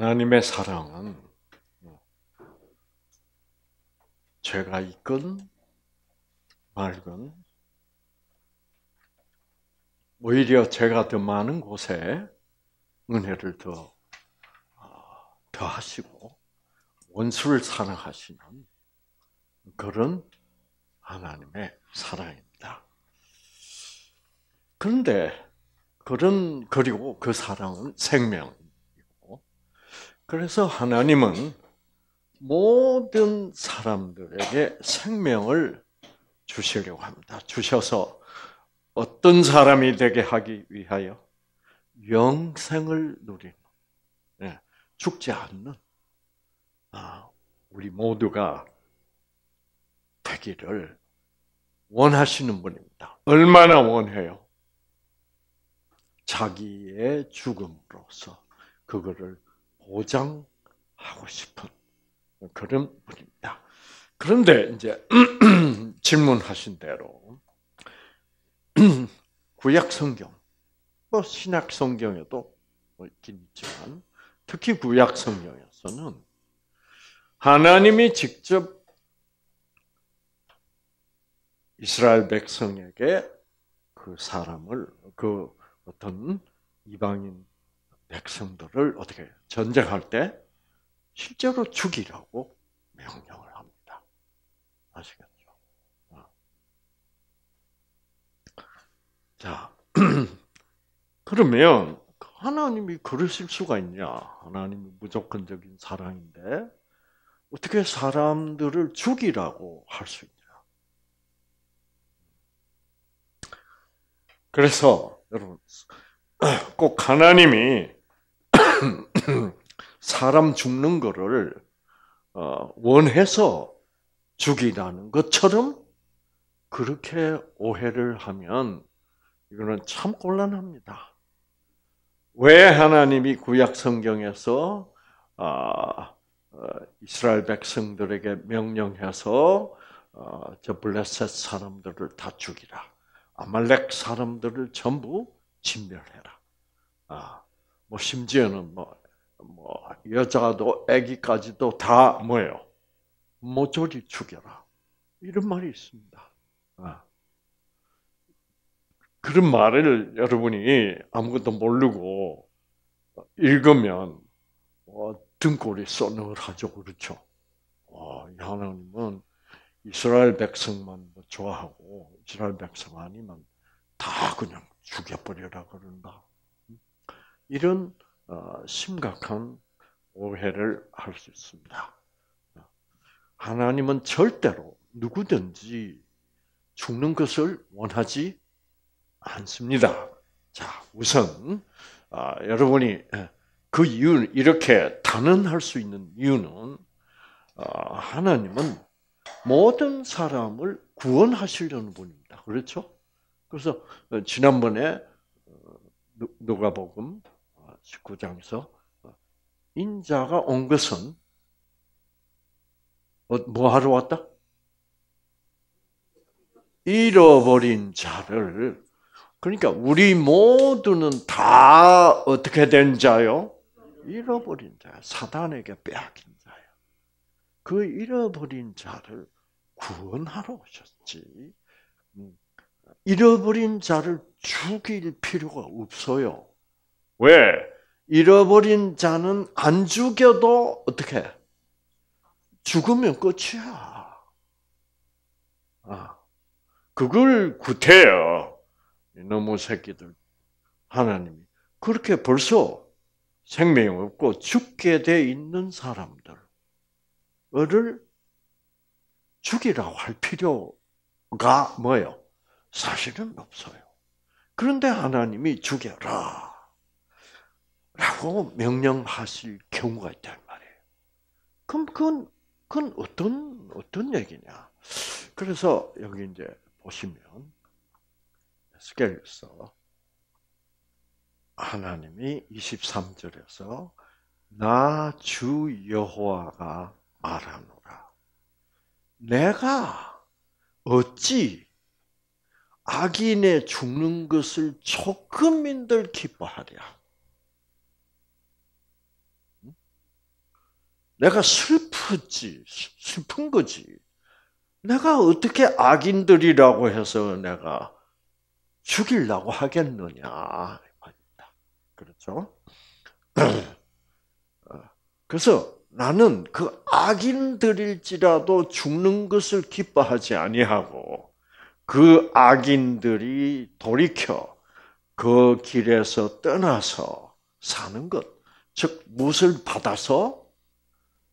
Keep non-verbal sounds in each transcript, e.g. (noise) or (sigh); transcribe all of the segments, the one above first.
하나님의 사랑은 죄가 있건 말건 오히려 죄가 더 많은 곳에 은혜를 더 아, 더하시고 원수를 사랑하시는 그런 하나님의 사랑입니다. 그런데 그런 그리고 그 사랑은 생명 그래서 하나님은 모든 사람들에게 생명을 주시려고 합니다. 주셔서 어떤 사람이 되게 하기 위하여 영생을 누리는, 예, 죽지 않는 아, 우리 모두가 되기를 원하시는 분입니다. 얼마나 원해요? 자기의 죽음으로써 그거를 보장하고 싶은 그런 분입니다. 그런데 이제 (clears throat) 질문하신 대로 (clears throat) 구약 성경, 뭐 신약 성경에도 뭐 있긴 있지만 특히 구약 성경에서는 하나님이 직접 이스라엘 백성에게 그 사람을 그 어떤 이방인 백성들을 어떻게 전쟁할 때 실제로 죽이라고 명령을 합니다. 아시겠죠? 어. 자, (clears throat) 그러면 그 하나님이 그러실 수가 있냐? 하나님이 무조건적인 사랑인데 어떻게 사람들을 죽이라고 할 수 있냐? 그래서 (clears throat) 여러분 꼭 하나님이 (coughs) 사람 죽는 거를 어, 원해서 죽이라는 것처럼 그렇게 오해를 하면 이거는 참 곤란합니다. 왜 하나님이 구약 성경에서 아, 어, 이스라엘 백성들에게 명령해서 어, 저 블레셋 사람들을 다 죽이라. 아말렉 사람들을 전부 진멸해라. 아, 뭐 심지어는 뭐, 뭐 여자도 아기까지도 다 뭐예요? 모조리 죽여라. 이런 말이 있습니다. 아. 그런 말을 여러분이 아무것도 모르고 읽으면 어, 등골이 쏘늘하죠. 그렇죠? 어, 이 하나님은 이스라엘 백성만 뭐 좋아하고 이스라엘 백성 아니면 다 그냥 죽여버리라 그런다. 이런 어, 심각한 오해를 할 수 있습니다. 하나님은 절대로 누구든지 죽는 것을 원하지 않습니다. 자, 우선 아, 여러분이 예, 그이유 이렇게 단언할 수 있는 이유는 아, 하나님은 모든 사람을 구원하시려는 분입니다. 그렇죠? 그래서 어, 지난번에 누가복음 19장에서 어, 인자가 온 것은 어, 뭐 하러 왔다? 잃어버린 자를 그러니까 우리 모두는 다 어떻게 된 자요? 잃어버린 자, 사단에게 빼앗긴 자요. 그 잃어버린 자를 구원하러 오셨지. 음, 잃어버린 자를 죽일 필요가 없어요. 왜? 잃어버린 자는 안 죽여도 어떻게 죽으면 끝이야. 아, 그걸 구태여. 너무 새끼들 하나님이 그렇게 벌써 생명 없고 죽게 돼 있는 사람들을 죽이라고 할 필요가 뭐예요? 사실은 없어요. 그런데 하나님이 죽여라. 라고 명령하실 경우가 있단 말이에요. 그럼 그건, 그건 어떤, 어떤 얘기냐. 그래서 여기 이제 보시면, 스케일에서 하나님이 23절에서 나 주 여호와가 말하노라. 내가 어찌 악인의 죽는 것을 조금인들 기뻐하랴. 내가 슬프지, 슬픈 거지. 내가 어떻게 악인들이라고 해서 내가 죽이려고 하겠느냐. 그렇죠? (clears throat) 어, 그래서 나는 그 악인들일지라도 죽는 것을 기뻐하지 아니하고 그 악인들이 돌이켜 그 길에서 떠나서 사는 것, 즉 무엇을 받아서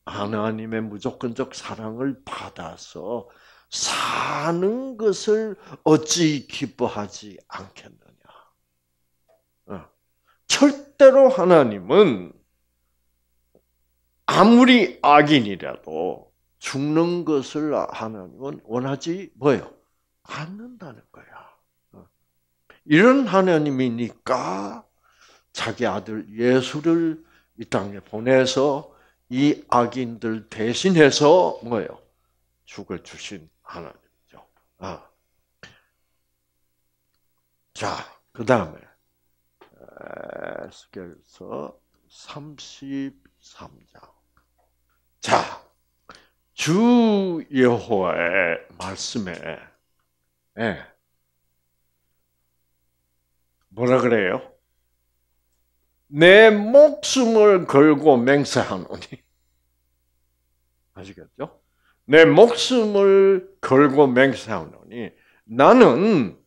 하나님의 무조건적 사랑을 받아서 사는 것을 어찌 기뻐하지 않겠느냐. 어. 절대로 하나님은 아무리 악인이라도 죽는 것을 하나님은 원하지 뭐요 않는다는 거야. 어. 이런 하나님이니까 자기 아들 예수를 이 땅에 보내서 이 악인들 대신해서 뭐예요? 죽을 주신 하나님이죠. 아. 자, 그 다음에 에스겔서 33장. 자, 주 여호와의 말씀에 예. 뭐라 그래요? 내 목숨을 걸고 맹세하노니. 아시겠죠? 내 목숨을 걸고 맹세하노니 나는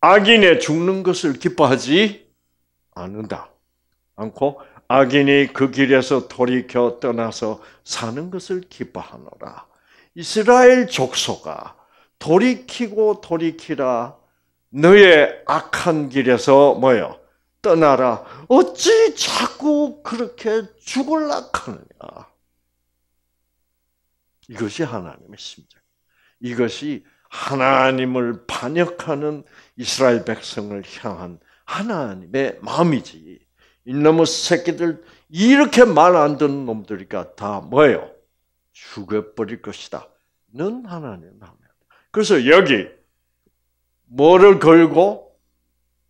악인의 죽는 것을 기뻐하지 않는다. 않고 악인이 그 길에서 돌이켜 떠나서 사는 것을 기뻐하노라. 이스라엘 족속아 돌이키고 돌이키라 너의 악한 길에서 뭐요? 떠나라. 어찌 자꾸 그렇게 죽을라 하느냐. 이것이 하나님의 심정. 이것이 하나님을 반역하는 이스라엘 백성을 향한 하나님의 마음이지. 이놈의 새끼들 이렇게 말 안 듣는 놈들이가 다 뭐예요? 죽여버릴 것이다. 는 하나님 하면. 그래서 여기 뭐를 걸고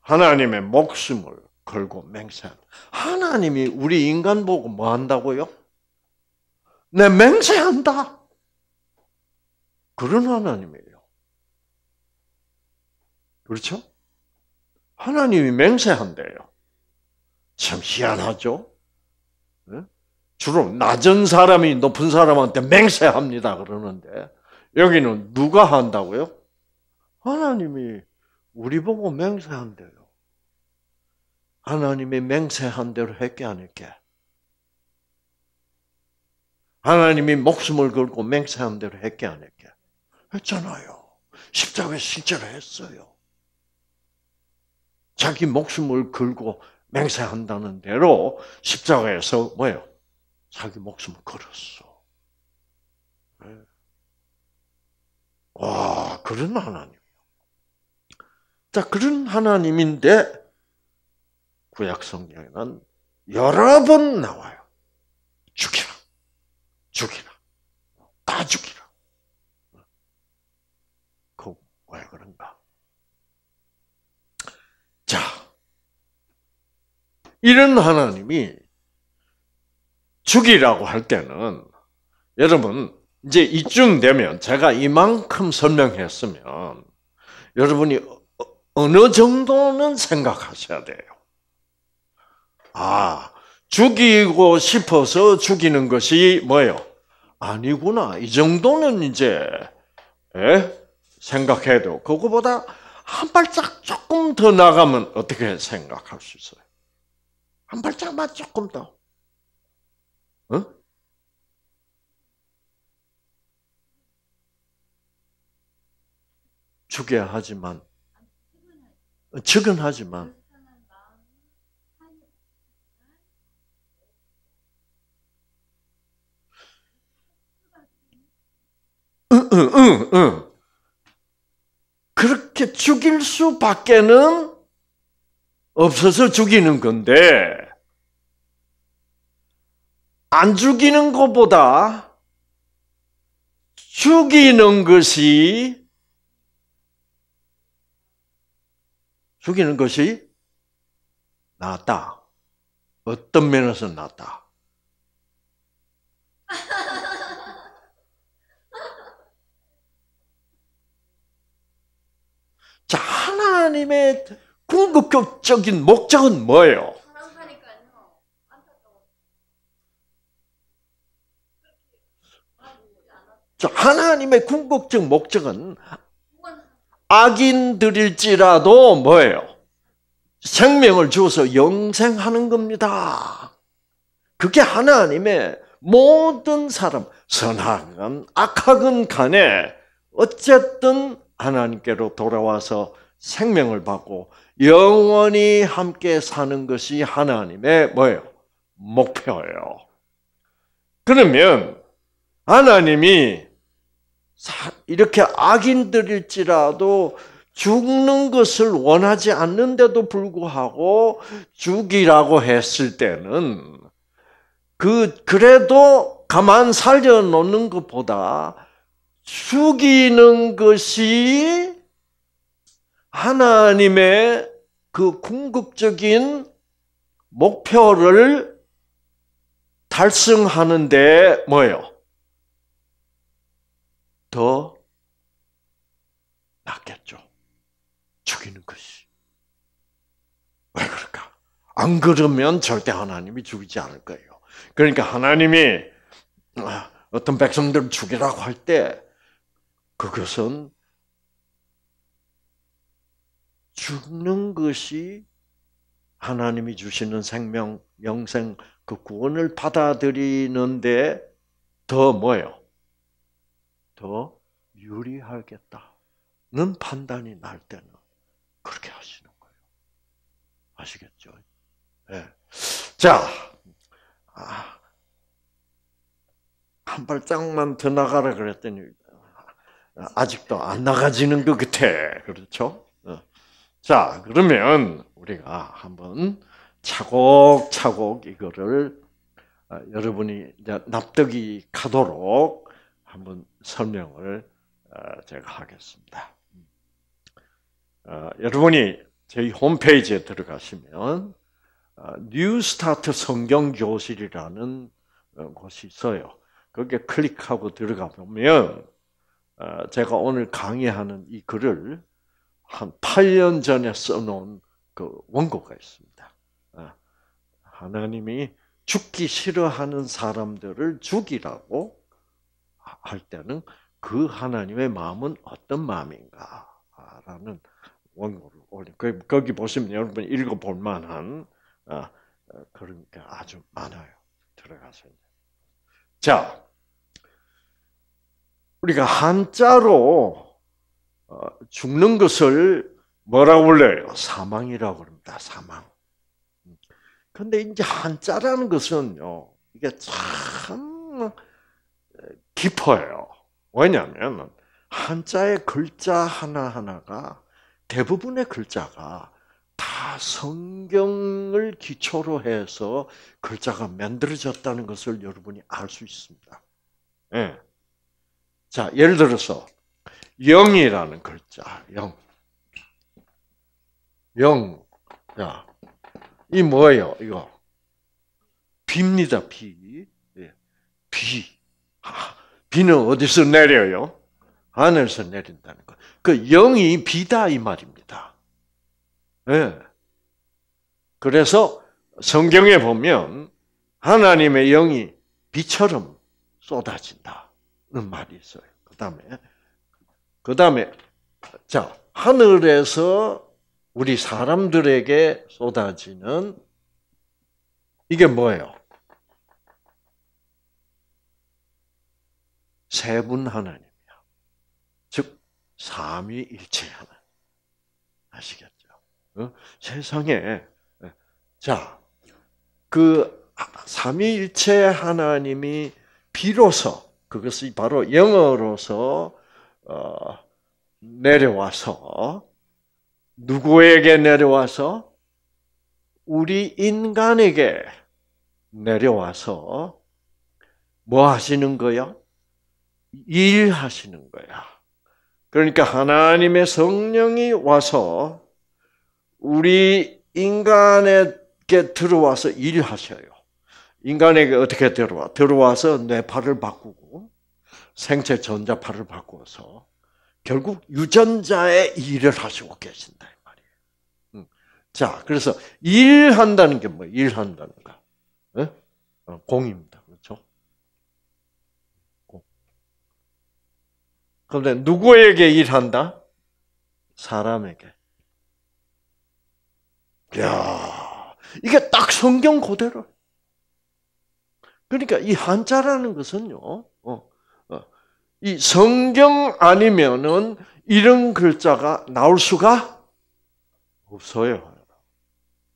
하나님의 목숨을 걸고 맹세. 하나님이 우리 인간 보고 뭐 한다고요? 내 맹세한다. 그런 하나님이에요. 그렇죠? 하나님이 맹세한대요. 참 희한하죠? 예? 주로 낮은 사람이 높은 사람한테 맹세합니다. 그러는데, 여기는 누가 한다고요? 하나님이 우리 보고 맹세한대요. 하나님이 맹세한 대로 했게 안 했게? 하나님이 목숨을 걸고 맹세한 대로 했게 안 했게? 했잖아요. 십자가에 실제로 했어요. 자기 목숨을 걸고 맹세한다는 대로 십자가에서 뭐예요? 자기 목숨을 걸었어. 네. 와, 그런 하나님. 자, 그런 하나님인데 구약 그 성경에는 여러 번 나와요. 죽이라. 죽이라. 다 죽이라. 그, 왜 그런가? 자. 이런 하나님이 죽이라고 할 때는 여러분 이제 이쯤 되면 제가 이만큼 설명했으면 여러분이 어, 어느 정도는 생각하셔야 돼요. 아, 죽이고 싶어서 죽이는 것이 뭐예요? 아니구나. 이 정도는 이제 예? 생각해도 그거보다 한 발짝 조금 더 나가면 어떻게 생각할 수 있어요? 한 발짝만 조금 더. 어? 죽여야 하지만, 측은하지만, 응, 응, 응, 그렇게 죽일 수밖에는 없어서 죽이는 건데, 안 죽이는 것보다 죽이는 것이, 죽이는 것이 낫다. 어떤 면에서 낫다. (laughs) 하나님의 궁극적인 목적은 뭐예요? 하나님의 궁극적 목적은 악인들일지라도 뭐예요? 생명을 주어서 영생하는 겁니다. 그게 하나님의 모든 사람, 선악은 악학은 간에 어쨌든 하나님께로 돌아와서 생명을 받고 영원히 함께 사는 것이 하나님의 뭐예요? 목표예요. 그러면 하나님이 이렇게 악인들일지라도 죽는 것을 원하지 않는데도 불구하고 죽이라고 했을 때는 그 그래도 가만 살려 놓는 것보다 죽이는 것이 하나님의 그 궁극적인 목표를 달성하는데 뭐예요? 더 낫겠죠. 죽이는 것이. 왜 그럴까? 안 그러면 절대 하나님이 죽이지 않을 거예요. 그러니까 하나님이 아, 어떤 백성들을 죽이라고 할 때 그것은 죽는 것이 하나님이 주시는 생명, 영생, 그 구원을 받아들이는데 더 뭐요? 더 유리하겠다는 판단이 날 때는 그렇게 하시는 거예요. 아시겠죠? 예. 네. 자, 아, 한 발짝만 더 나가라 그랬더니 아직도 안 나가지는 것 같아. 그렇죠? 어. 자, 그러면 우리가 한번 차곡차곡 이거를 아, 여러분이 납득이 가도록 한번 설명을 아, 제가 하겠습니다. 아, 여러분이 저희 홈페이지에 들어가시면 뉴스타트 성경교실이라는 어, 곳이 있어요. 거기에 클릭하고 들어가 보면 제가 오늘 강의하는 이 글을 한 8년 전에 써놓은 그 원고가 있습니다. 아, 하나님이 죽기 싫어하는 사람들을 죽이라고 할 때는 그 하나님의 마음은 어떤 마음인가라는 원고를 올린 그, 거기 보시면 여러분 읽어볼 만한 아, 그런 게 아주 많아요. 들어가서 자 우리가 한자로 어, 죽는 것을 뭐라고 불러요? 사망이라고 합니다. 사망. 근데 이제 한자라는 것은요, 이게 참 깊어요. 왜냐하면 한자의 글자 하나하나가 대부분의 글자가 다 성경을 기초로 해서 글자가 만들어졌다는 것을 여러분이 알 수 있습니다. 예. 자, 예를 들어서 영이라는 글자. 영. 영. 야. 이 뭐예요? 이거. 비입니다. 비. 예. 비. 아, 비는 어디서 내려요? 하늘에서 내린다는 거. 그 영이 비다 이 말입니다. 예. 그래서 성경에 보면 하나님의 영이 비처럼 쏟아진다는 말이 있어요. 그 다음에 그 다음에, 자, 하늘에서 우리 사람들에게 쏟아지는 이게 뭐예요? 세분 하나님이야. 즉, 삼위일체 하나님. 아시겠죠? 어? 세상에, 자, 그 삼위일체 하나님이 비로소, 그것이 바로 영어로서 어, 내려와서 누구에게 내려와서 우리 인간에게 내려와서 뭐 하시는 거야? 일하시는 거야. 그러니까 하나님의 성령이 와서 우리 인간에게 들어와서 일하셔요. 인간에게 어떻게 들어와? 들어와서 뇌파를 바꾸고 생체 전자파를 바꾸어서 결국 유전자의 일을 하시고 계신다 음. 자, 그래서 일한다는 게 뭐 일한다는 거, 예? 어, 공입니다, 그렇죠? 공. 그런데 누구에게 일한다? 사람에게. 야, 이게 딱 성경 그대로. 그러니까 이 한자라는 것은요, 이 성경 아니면은 이런 글자가 나올 수가 없어요.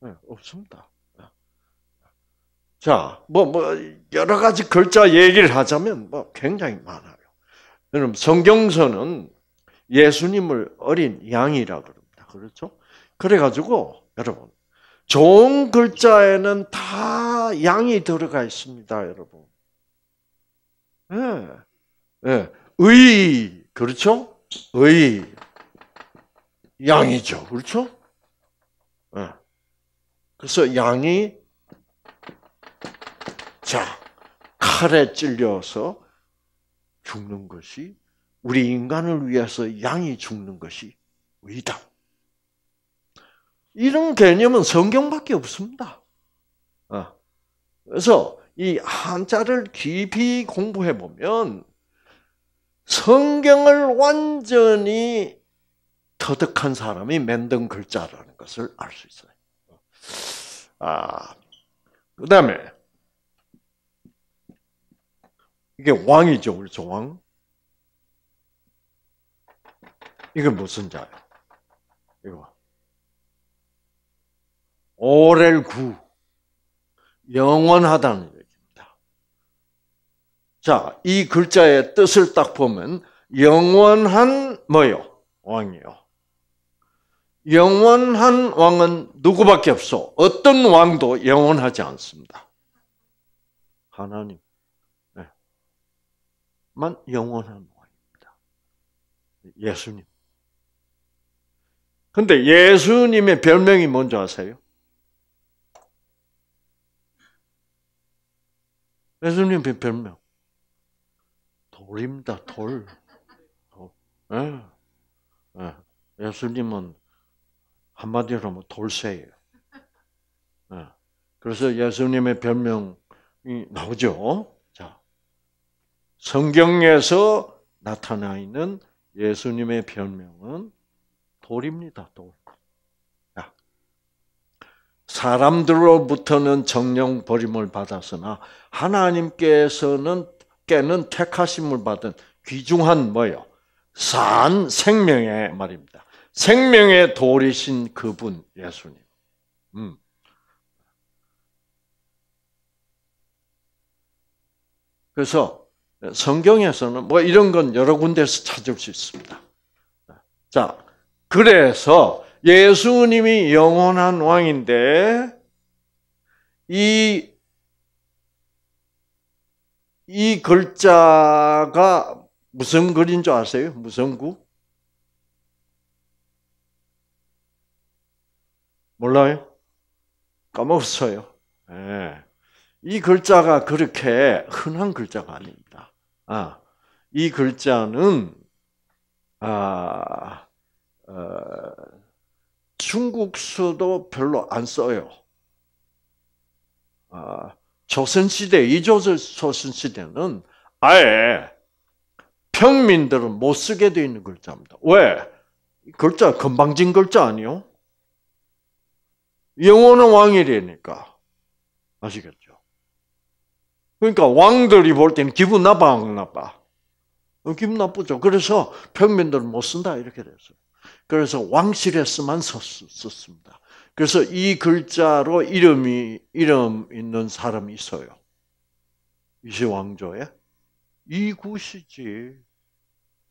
네, 없습니다. 자, 뭐, 뭐, 여러 가지 글자 얘기를 하자면 뭐 굉장히 많아요. 여러분, 성경서는 예수님을 어린 양이라 그럽니다. 그렇죠? 그래가지고, 여러분, 좋은 글자에는 다 양이 들어가 있습니다, 여러분. 네. 예, 의 그렇죠? 의 양이죠, 그렇죠? 예. 그래서 양이 자 칼에 찔려서 죽는 것이 우리 인간을 위해서 양이 죽는 것이 의다. 이런 개념은 성경밖에 없습니다. 예. 그래서 이 한자를 깊이 공부해 보면 성경을 완전히 터득한 사람이 만든 글자라는 것을 알 수 있어요. 아, 그 다음에, 이게 왕이죠, 우리 그렇죠, 조왕. 이게 무슨 자예요? 이거. 오렐구. 영원하다는 자, 이 글자의 뜻을 딱 보면 영원한 뭐요? 왕이요. 영원한 왕은 누구밖에 없어. 어떤 왕도 영원하지 않습니다. 하나님. 네. 만 영원한 왕입니다. 예수님. 근데 예수님의 별명이 뭔지 아세요? 예수님의 별명. 돌입니다. 돌. 어, 예. 예. 예수님은 한마디로 뭐 돌쇠예요. 예. 그래서 예수님의 변명이 나오죠. 자, 성경에서 나타나 있는 예수님의 변명은 돌입니다. 돌. 사람들로부터는 정령 버림을 받았으나 하나님께서는 하나님께는 택하심을 받은 귀중한 뭐요? 산 생명의 말입니다. 생명의 돌이신 그분 예수님. 음. 그래서 성경에서는 뭐 이런 건 여러 군데서 찾을 수 있습니다. 자, 그래서 예수님이 영원한 왕인데 이이 글자가 무슨 글인 줄 아세요? 무슨 구? 몰라요? 까먹었어요. 네. 이 글자가 그렇게 흔한 글자가 아닙니다. 아, 이 글자는 아, 어, 중국수도 별로 안 써요. 아, 조선시대, 이조절 조선시대는 아예 평민들은 못 쓰게 되어 있는 글자입니다. 왜? 글자, 건방진 글자 아니요? 영어는 왕이라니까. 아시겠죠? 그러니까 왕들이 볼 때는 기분 나빠, 안 나빠? 어, 기분 나쁘죠. 그래서 평민들은 못 쓴다, 이렇게 됐어요. 그래서 왕실에서만 썼, 썼습니다. 그래서 이 글자로 이름이 이름 있는 사람이 있어요. 이시 왕조에 이구시지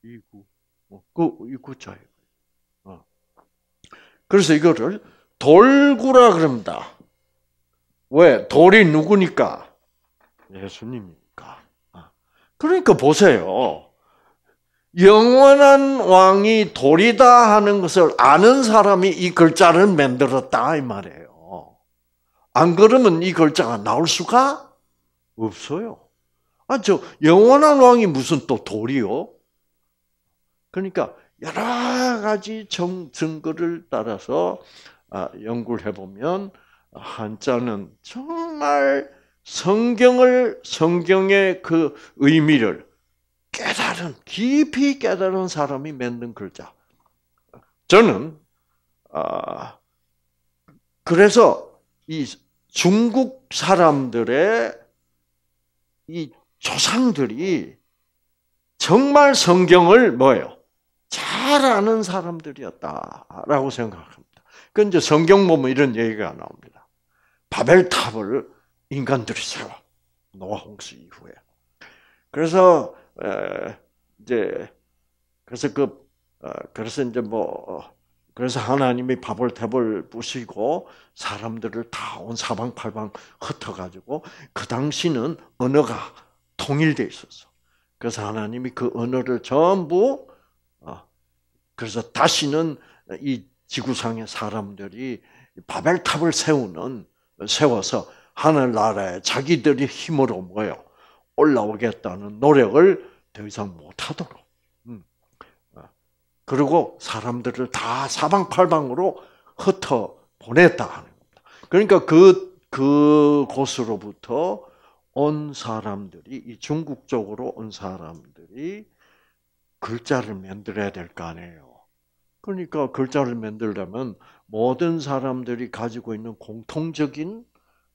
이구 그 뭐, 이구자예요. 어. 그래서 이거를 돌구라 그럽니다. 왜 돌이 누구니까 예수님이니까. 어. 그러니까 보세요. 영원한 왕이 돌이다 하는 것을 아는 사람이 이 글자를 만들었다 이 말이에요. 안 그러면 이 글자가 나올 수가 없어요. 아, 저 영원한 왕이 무슨 또 돌이요? 그러니까 여러 가지 정, 증거를 따라서 아, 연구를 해보면 한자는 정말 성경을 성경의 그 의미를 깨달은 깊이 깨달은 사람이 만든 글자. 저는 아 그래서 이 중국 사람들의 이 조상들이 정말 성경을 뭐예요? 잘 아는 사람들이었다라고 생각합니다. 그 이제 성경 보면 이런 얘기가 나옵니다. 바벨탑을 인간들이 세워 노아 홍수 이후에. 그래서 이제 그래서 그 어, 그래서 이제 뭐 어, 그래서 하나님이 밥을 대벌 부시고 사람들을 다 온 사방팔방 흩어가지고 그 당시는 언어가 통일돼 있었어. 그래서 하나님이 그 언어를 전부 어, 그래서 다시는 이 지구상의 사람들이 바벨탑을 세우는 세워서 하늘나라에 자기들이 힘으로 모여 올라오겠다는 노력을 더 이상 못하도록. 음. 아, 그리고 사람들을 다 사방팔방으로 흩어 보냈다 하는 겁니다. 그러니까 그, 그 곳으로부터 온 사람들이, 이 중국 쪽으로 온 사람들이 글자를 만들어야 될 거 아니에요. 그러니까 글자를 만들려면 모든 사람들이 가지고 있는 공통적인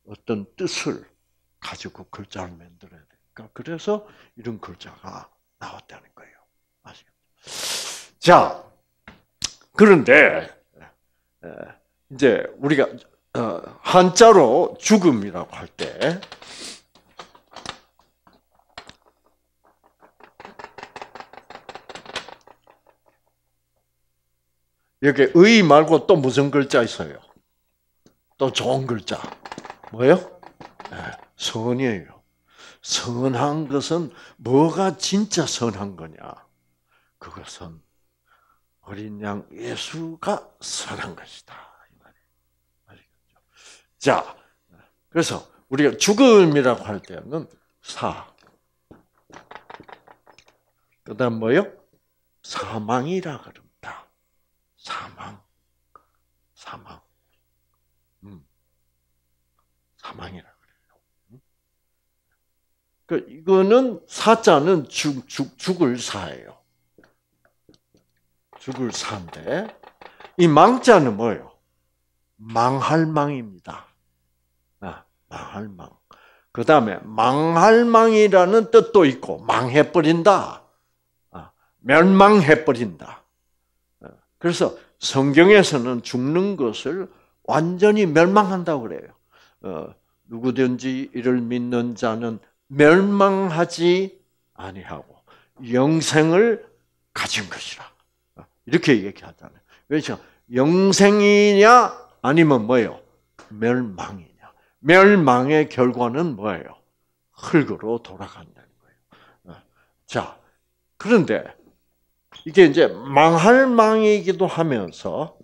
어떤 뜻을 가지고 글자를 만들어야 그러니까 그래서 이런 글자가 나왔다는 거예요. 아시죠 자, 그런데 이제 우리가 어, 한자로 죽음이라고 할 때, 여기 의 말고 또 무슨 글자 있어요? 또 좋은 글자. 뭐예요? 네, 선이에요. 선한 것은 뭐가 진짜 선한 거냐? 그것은 어린 양 예수가 선한 것이다. 이말이죠 자, 그래서 우리가 죽음이라고 할 때는 사. 그 다음 뭐요? 사망이라 그럽니다. 사망. 사망. 음. 사망이라. 그 이거는 사자는 죽, 죽, 죽을 사예요. 죽을 사인데 이 망자는 뭐예요? 망할 망입니다. 아, 망할 망. 그 다음에 망할 망이라는 뜻도 있고 망해버린다. 아, 멸망해버린다. 아, 그래서 성경에서는 죽는 것을 완전히 멸망한다 그래요. 어, 누구든지 이를 믿는 자는 멸망하지 아니하고 영생을 가진 것이라. 이렇게 얘기하잖아요. 그렇죠? 영생이냐 아니면 뭐예요? 멸망이냐. 멸망의 결과는 뭐예요? 흙으로 돌아간다는 거예요. 어. 자, 그런데 이게 이제 망할 망이기도 하면서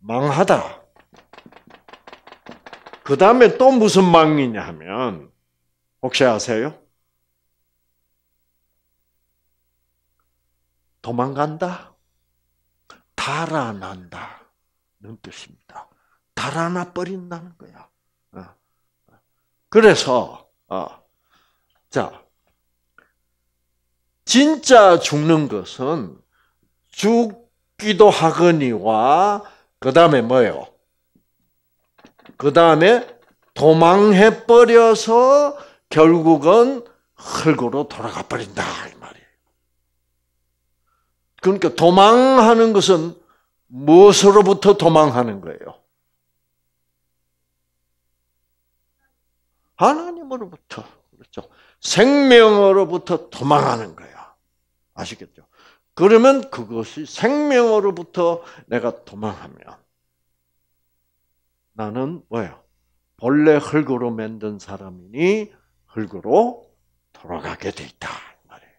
망하다. 그 다음에 또 무슨 망이냐 하면 혹시 아세요? 도망간다. 달아난다. 는 뜻입니다. 달아나 버린다는 거야. 어. 그래서, 어, 자, 진짜 죽는 것은 죽기도 하거니와, 그 다음에 뭐요그 다음에 도망해버려서 결국은 흙으로 돌아가 버린다 이 말이에요. 그러니까 도망하는 것은 무엇으로부터 도망하는 거예요? 하나님으로부터 그렇죠. 생명으로부터 도망하는 거야. 아시겠죠? 그러면 그것이 생명으로부터 내가 도망하면 나는 뭐예요? 본래 흙으로 만든 사람이니 흙으로 돌아가게 돼 있다 말이에요.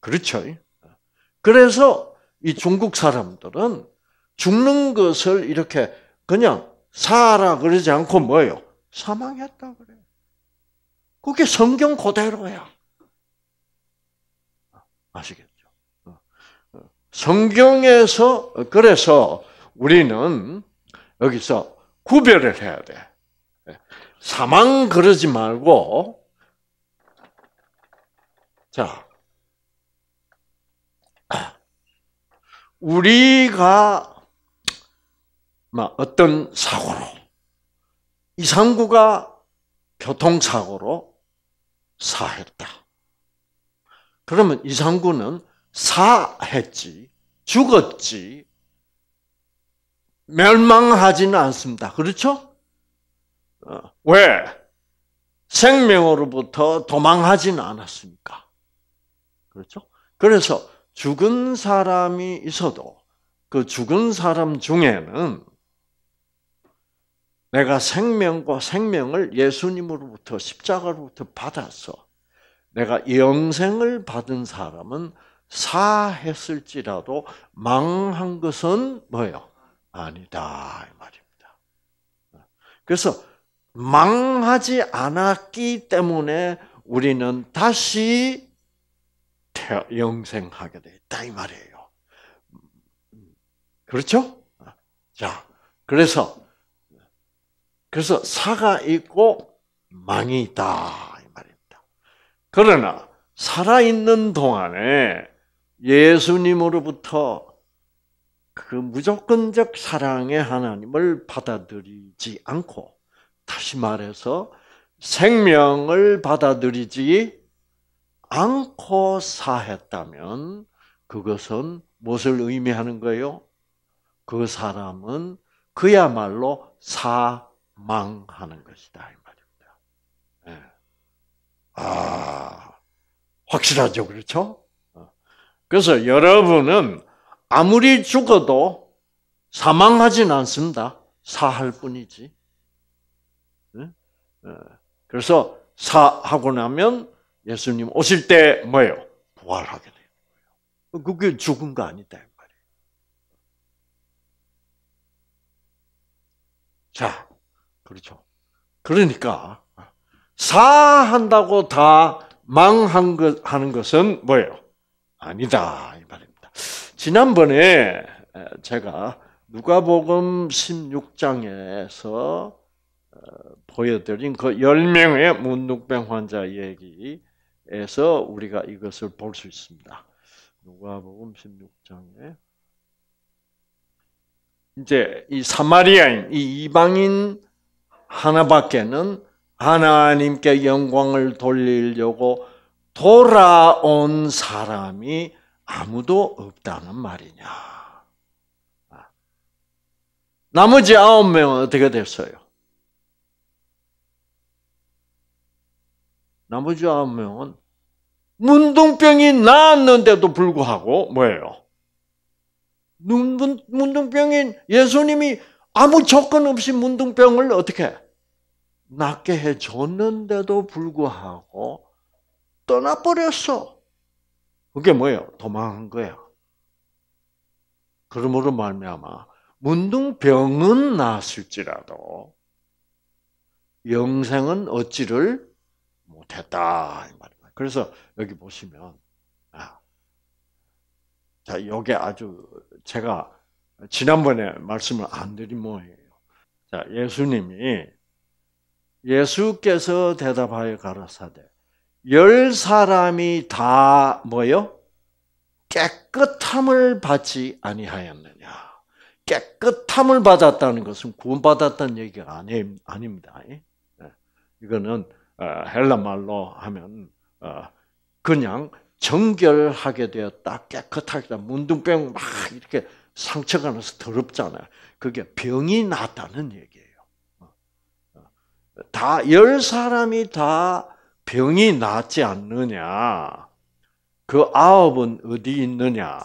그렇죠? 그래서 이 중국 사람들은 죽는 것을 이렇게 그냥 사라 그러지 않고 뭐예요? 사망했다 그래요. 그게 성경 그대로야. 아시겠죠? 성경에서 그래서 우리는 여기서 구별을 해야 돼. 사망 그러지 말고 자, (clears throat) 우리가 막 어떤 사고로 이상구가 교통사고로 사했다. 그러면 이상구는 사했지, 죽었지, 멸망하지는 않습니다. 그렇죠? 어, 왜? 생명으로부터 도망하지는 않았습니까? 그렇죠? 그래서 죽은 사람이 있어도 그 죽은 사람 중에는 내가 생명과 생명을 예수님으로부터 십자가로부터 받아서 내가 영생을 받은 사람은 사했을지라도 망한 것은 뭐예요? 아니다 이 말입니다. 그래서 망하지 않았기 때문에 우리는 다시 영생하게 되었다 이 말이에요. 그렇죠? 자, 그래서 그래서 사가 있고 망이 있다 이 말입니다. 그러나 살아 있는 동안에 예수님으로부터 그 무조건적 사랑의 하나님을 받아들이지 않고 다시 말해서 생명을 받아들이지 않고 사했다면 그것은 무엇을 의미하는 거예요? 그 사람은 그야말로 사망하는 것이다 이 말입니다. 네. 아 확실하죠, 그렇죠? 어. 그래서 여러분은 아무리 죽어도 사망하진 않습니다. 사할 뿐이지. 예? 어. 그래서 사하고 나면 예수님 오실 때 뭐예요? 부활하게 돼요. 그게 죽은 거 아니다 자, 그렇죠. 그러니까 사한다고 다 망한 것 하는 것은 뭐예요? 아니다 이 말입니다. 지난번에 제가 누가복음 16장에서 어, 보여드린 그 10명의 문둥병 환자 얘기 에서 우리가 이것을 볼 수 있습니다. 누가복음 16장에 이제 이 사마리아인 이 이방인 하나밖에는 하나님께 영광을 돌리려고 돌아온 사람이 아무도 없다는 말이냐. 아, 나머지 아홉 명은 어떻게 됐어요? 나머지 아홉 명은 문둥병이 나았는데도 불구하고 뭐예요? 문둥병인 예수님이 아무 조건 없이 문둥병을 어떻게 낫게 해줬는데도 불구하고 떠나버렸어. 그게 뭐예요? 도망한 거야. 그러므로 말미암아 문둥병은 나았을지라도 영생은 어찌를 못했다. 그래서 여기 보시면, 아, 자, 요게 아주 제가 지난번에 말씀을 안 드린 모양이에요. 자, 예수님이 예수께서 대답하여 가라사대 열 사람이 다 뭐요? 깨끗함을 받지 아니하였느냐. 깨끗함을 받았다는 것은 구원받았다는 얘기가 아니, 아닙니다. 예? 예. 이거는 어, 헬라 말로 하면 어, 그냥 정결하게 되었다, 깨끗하게 되었다, 문둥병 막 이렇게 상처가 나서 더럽잖아요. 그게 병이 났다는 얘기예요. 어, 다, 열 사람이 다 병이 낫지 않느냐. 그 아홉은 어디 있느냐.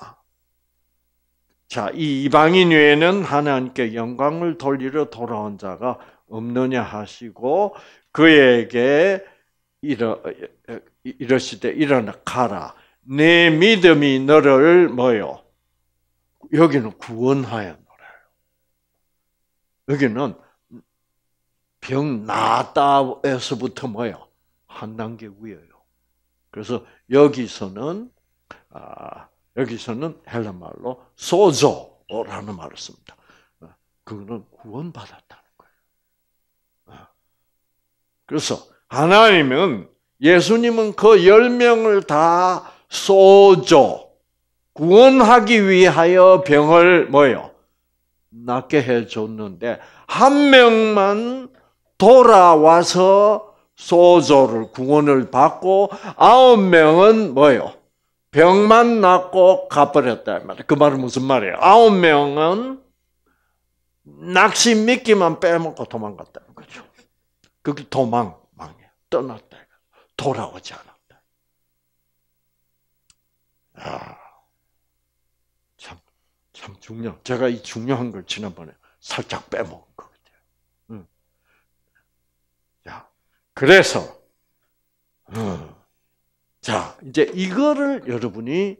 자, 이 이방인 외에는 하나님께 영광을 돌리러 돌아온 자가 없느냐 하시고, 그에게 이러, 이러시되 일어나 가라. 내 믿음이 너를 뭐요? 여기는 구원하여 노래요. 여기는 병나다에서부터 뭐요? 한 단계 위에요. 그래서 여기서는 아, 여기서는 헬라말로 소조라는 말을 씁니다. 그거는 구원받았다. 그래서 하나님은 예수님은 그 열명을다 쏘죠. 구원하기 위하여 병을 뭐요? 낫게 해줬는데 한 명만 돌아와서 소조를 구원을 받고 아홉 명은 뭐요? 병만 낫고 가버렸다 말이야. 그 말은 무슨 말이에요? 아홉 명은 낚시 믿기만 빼먹고 도망갔다. 그길 도망, 망해. 떠났다. 돌아오지 않았다. 아, 참, 참 중요. 제가 이 중요한 걸 지난번에 살짝 빼먹은 것 같아요. 응. 자, 그래서, 응. 어, 자, 이제 이거를 여러분이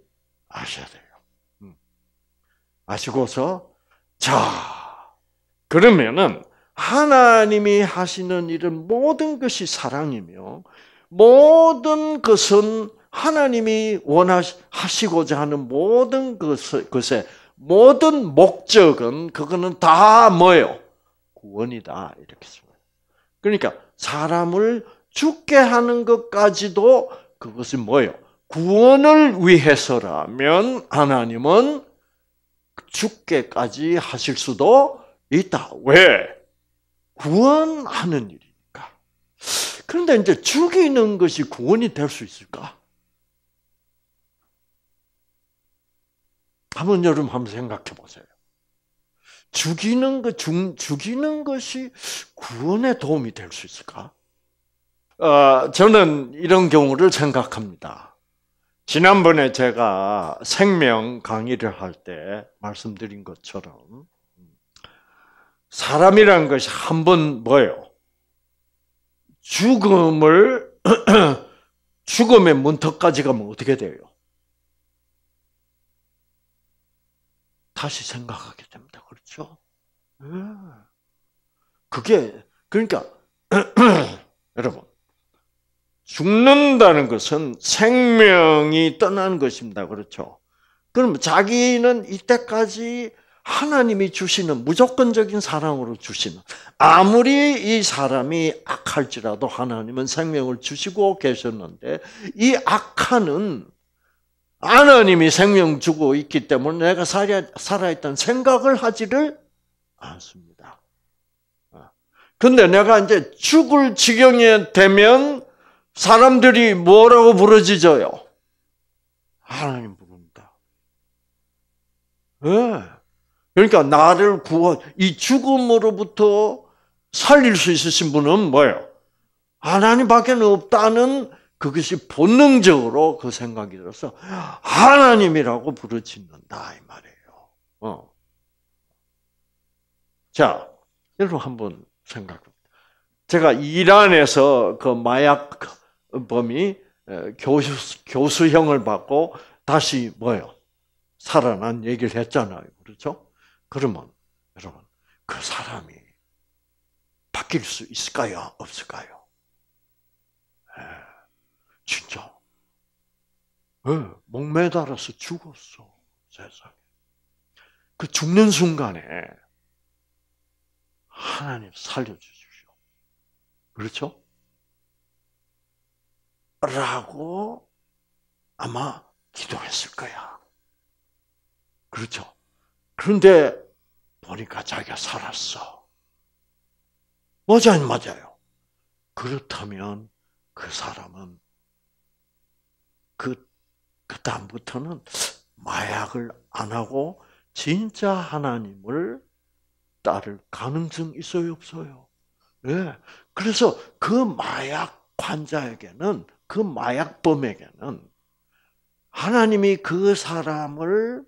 아셔야 돼요. 응. 아시고서, 자, 그러면은, 하나님이 하시는 일은 모든 것이 사랑이며 모든 것은 하나님이 원하시고자 하는 모든 것에 모든 목적은 그거는 다 뭐예요? 구원이다 이렇게 씁니다. 그러니까 사람을 죽게 하는 것까지도 그것이 뭐예요? 구원을 위해서라면 하나님은 죽게까지 하실 수도 있다. 왜? 구원하는 일이니까. 그런데 이제 죽이는 것이 구원이 될 수 있을까? 한번 여름 한번 생각해 보세요. 죽이는 것, 죽, 죽이는 것이 구원에 도움이 될 수 있을까? 어, 저는 이런 경우를 생각합니다. 지난번에 제가 생명 강의를 할 때 말씀드린 것처럼 사람이라는 것이 한번 뭐예요? 죽음을 (clears throat) 죽음의 문턱까지 가면 어떻게 돼요? 다시 생각하게 됩니다. 그렇죠? 예. 그게 그러니까 (clears throat) 여러분 죽는다는 것은 생명이 떠나는 것입니다. 그렇죠? 그럼 자기는 이때까지 하나님이 주시는 무조건적인 사랑으로 주시는 아무리 이 사람이 악할지라도 하나님은 생명을 주시고 계셨는데 이 악한은 하나님이 생명 주고 있기 때문에 내가 살아, 살아있던 생각을 하지를 않습니다. 그런데 아, 내가 이제 죽을 지경에 되면 사람들이 뭐라고 부르짖어요? 하나님 부릅니다. 네. 예. 그러니까 나를 구원, 이 죽음으로부터 살릴 수 있으신 분은 뭐예요? 하나님밖에 없다는 그것이 본능적으로 그 생각이 들어서 하나님이라고 부르짖는다 이 말이에요. 어. 자, 여러분 한번 생각. 제가 이란에서 그 마약범이 교수 교수형을 받고 다시 뭐요? 살아난 얘기를 했잖아요, 그렇죠? 그러면 여러분 그 사람이 바뀔 수 있을까요? 없을까요? 네. 진짜 네. 예, 목매달아서 죽었어 세상에. 그 죽는 순간에 하나님 살려주십시오. 그렇죠? 라고 아마 기도했을 거야. 그렇죠? 그런데 보니까 자기가 살았어. 맞아요, 맞아요. 그렇다면 그 사람은 그, 그 다음부터는 마약을 안 하고 진짜 하나님을 따를 가능성 있어요, 없어요? 예. 네. 그래서 그 마약 환자에게는, 그 마약범에게는 하나님이 그 사람을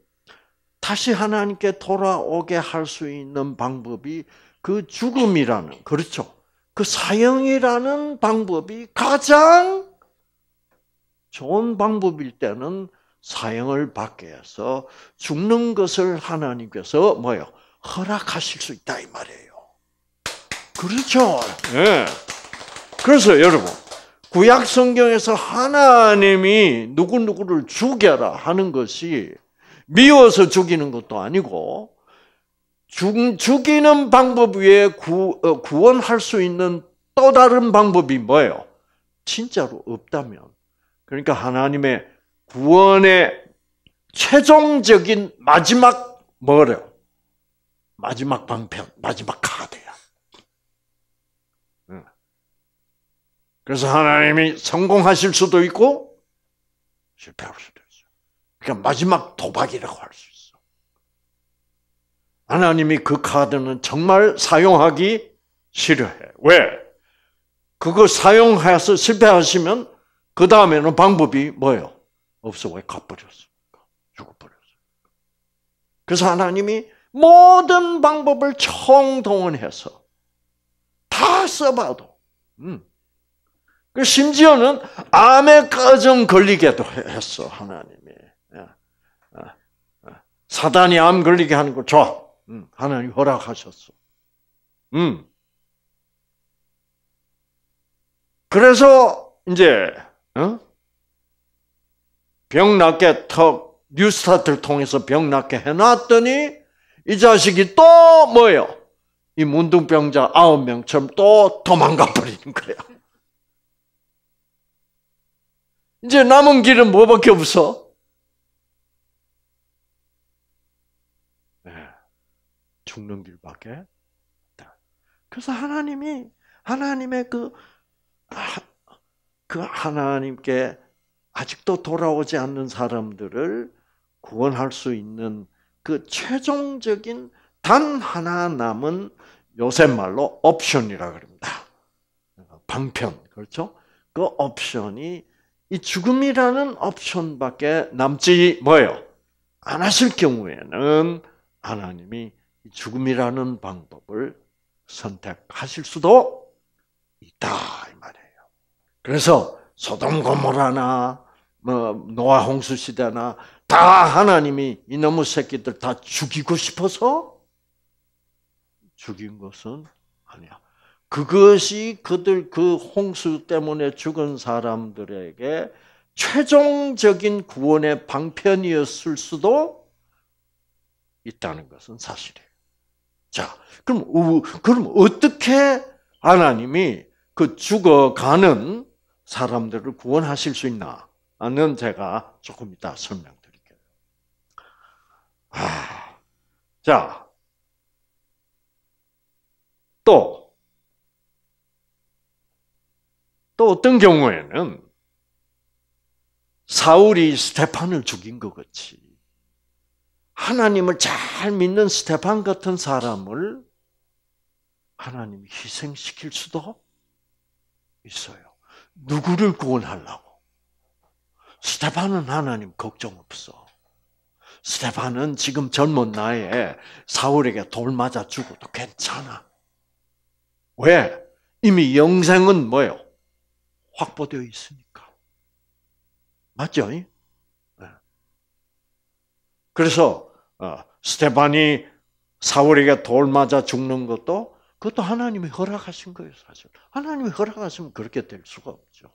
다시 하나님께 돌아오게 할 수 있는 방법이 그 죽음이라는 그렇죠. 그 사형이라는 방법이 가장 좋은 방법일 때는 사형을 받게 해서 죽는 것을 하나님께서 뭐요 허락하실 수 있다 이 말이에요. 그렇죠. 예. 그래서 여러분 구약 성경에서 하나님이 누구 누구를 죽여라 하는 것이 미워서 죽이는 것도 아니고 죽, 죽이는 방법 위에 구, 어, 구원할 수 있는 또 다른 방법이 뭐예요? 진짜로 없다면 그러니까 하나님의 구원의 최종적인 마지막 뭐래요? 마지막 방편, 마지막 카드야. 그래서 하나님이 성공하실 수도 있고 실패할 수도 있고. 그러니까 마지막 도박이라고 할 수 있어. 하나님이 그 카드는 정말 사용하기 싫어해. 왜? 그거 사용해서 실패하시면 그 다음에는 방법이 뭐예요? 없어. 왜갚버렸습죽어버렸습 그래서 하나님이 모든 방법을 총동원해서 다 써봐도, 음. 그 심지어는 암에 까정 걸리게도 했어, 하나님. 사단이 암 걸리게 하는 거 좋아. 하나님 허락하셨어. 음. 그래서 이제 어? 병 낫게 턱 뉴스타트를 통해서 병 낫게 해놨더니 이 자식이 또 뭐예요? 이 문둥병자 아홉 명처럼 또 도망가 버리는 거예요. 이제 남은 길은 뭐밖에 없어? 죽는 길밖에 없다. 그래서 하나님이 하나님의 그, 아, 그 하나님께 아직도 돌아오지 않는 사람들을 구원할 수 있는 그 최종적인 단 하나 남은 요새 말로 옵션이라 그럽니다. 방편 그렇죠? 그 옵션이 이 죽음이라는 옵션밖에 남지 뭐요안 하실 경우에는 하나님이 죽음이라는 방법을 선택하실 수도 있다 이 말이에요. 그래서 소돔 고모라나 뭐 노아 홍수 시대나 다 하나님이 이놈의 새끼들 다 죽이고 싶어서 죽인 것은 아니야. 그것이 그들 그 홍수 때문에 죽은 사람들에게 최종적인 구원의 방편이었을 수도 있다는 것은 사실이에요. 자, 그럼 그럼 어떻게 하나님이 그 죽어가는 사람들을 구원하실 수 있나? 는 제가 조금 이따 설명드릴게요. 아, 자, 또, 또 어떤 경우에는 사울이 스테판을 죽인 것 같이 하나님을 잘 믿는 스테판 같은 사람을 하나님이 희생시킬 수도 있어요. 누구를 구원하려고? 스테판은 하나님 걱정 없어. 스테판은 지금 젊은 나이에 사울에게 돌 맞아 죽어도 괜찮아. 왜? 이미 영생은 뭐예요? 확보되어 있으니까. 맞죠? 네. 그래서 어, 스테반이 사울에게 돌 맞아 죽는 것도 그것도 하나님이 허락하신 거예요, 사실. 하나님이 허락하시면 그렇게 될 수가 없죠.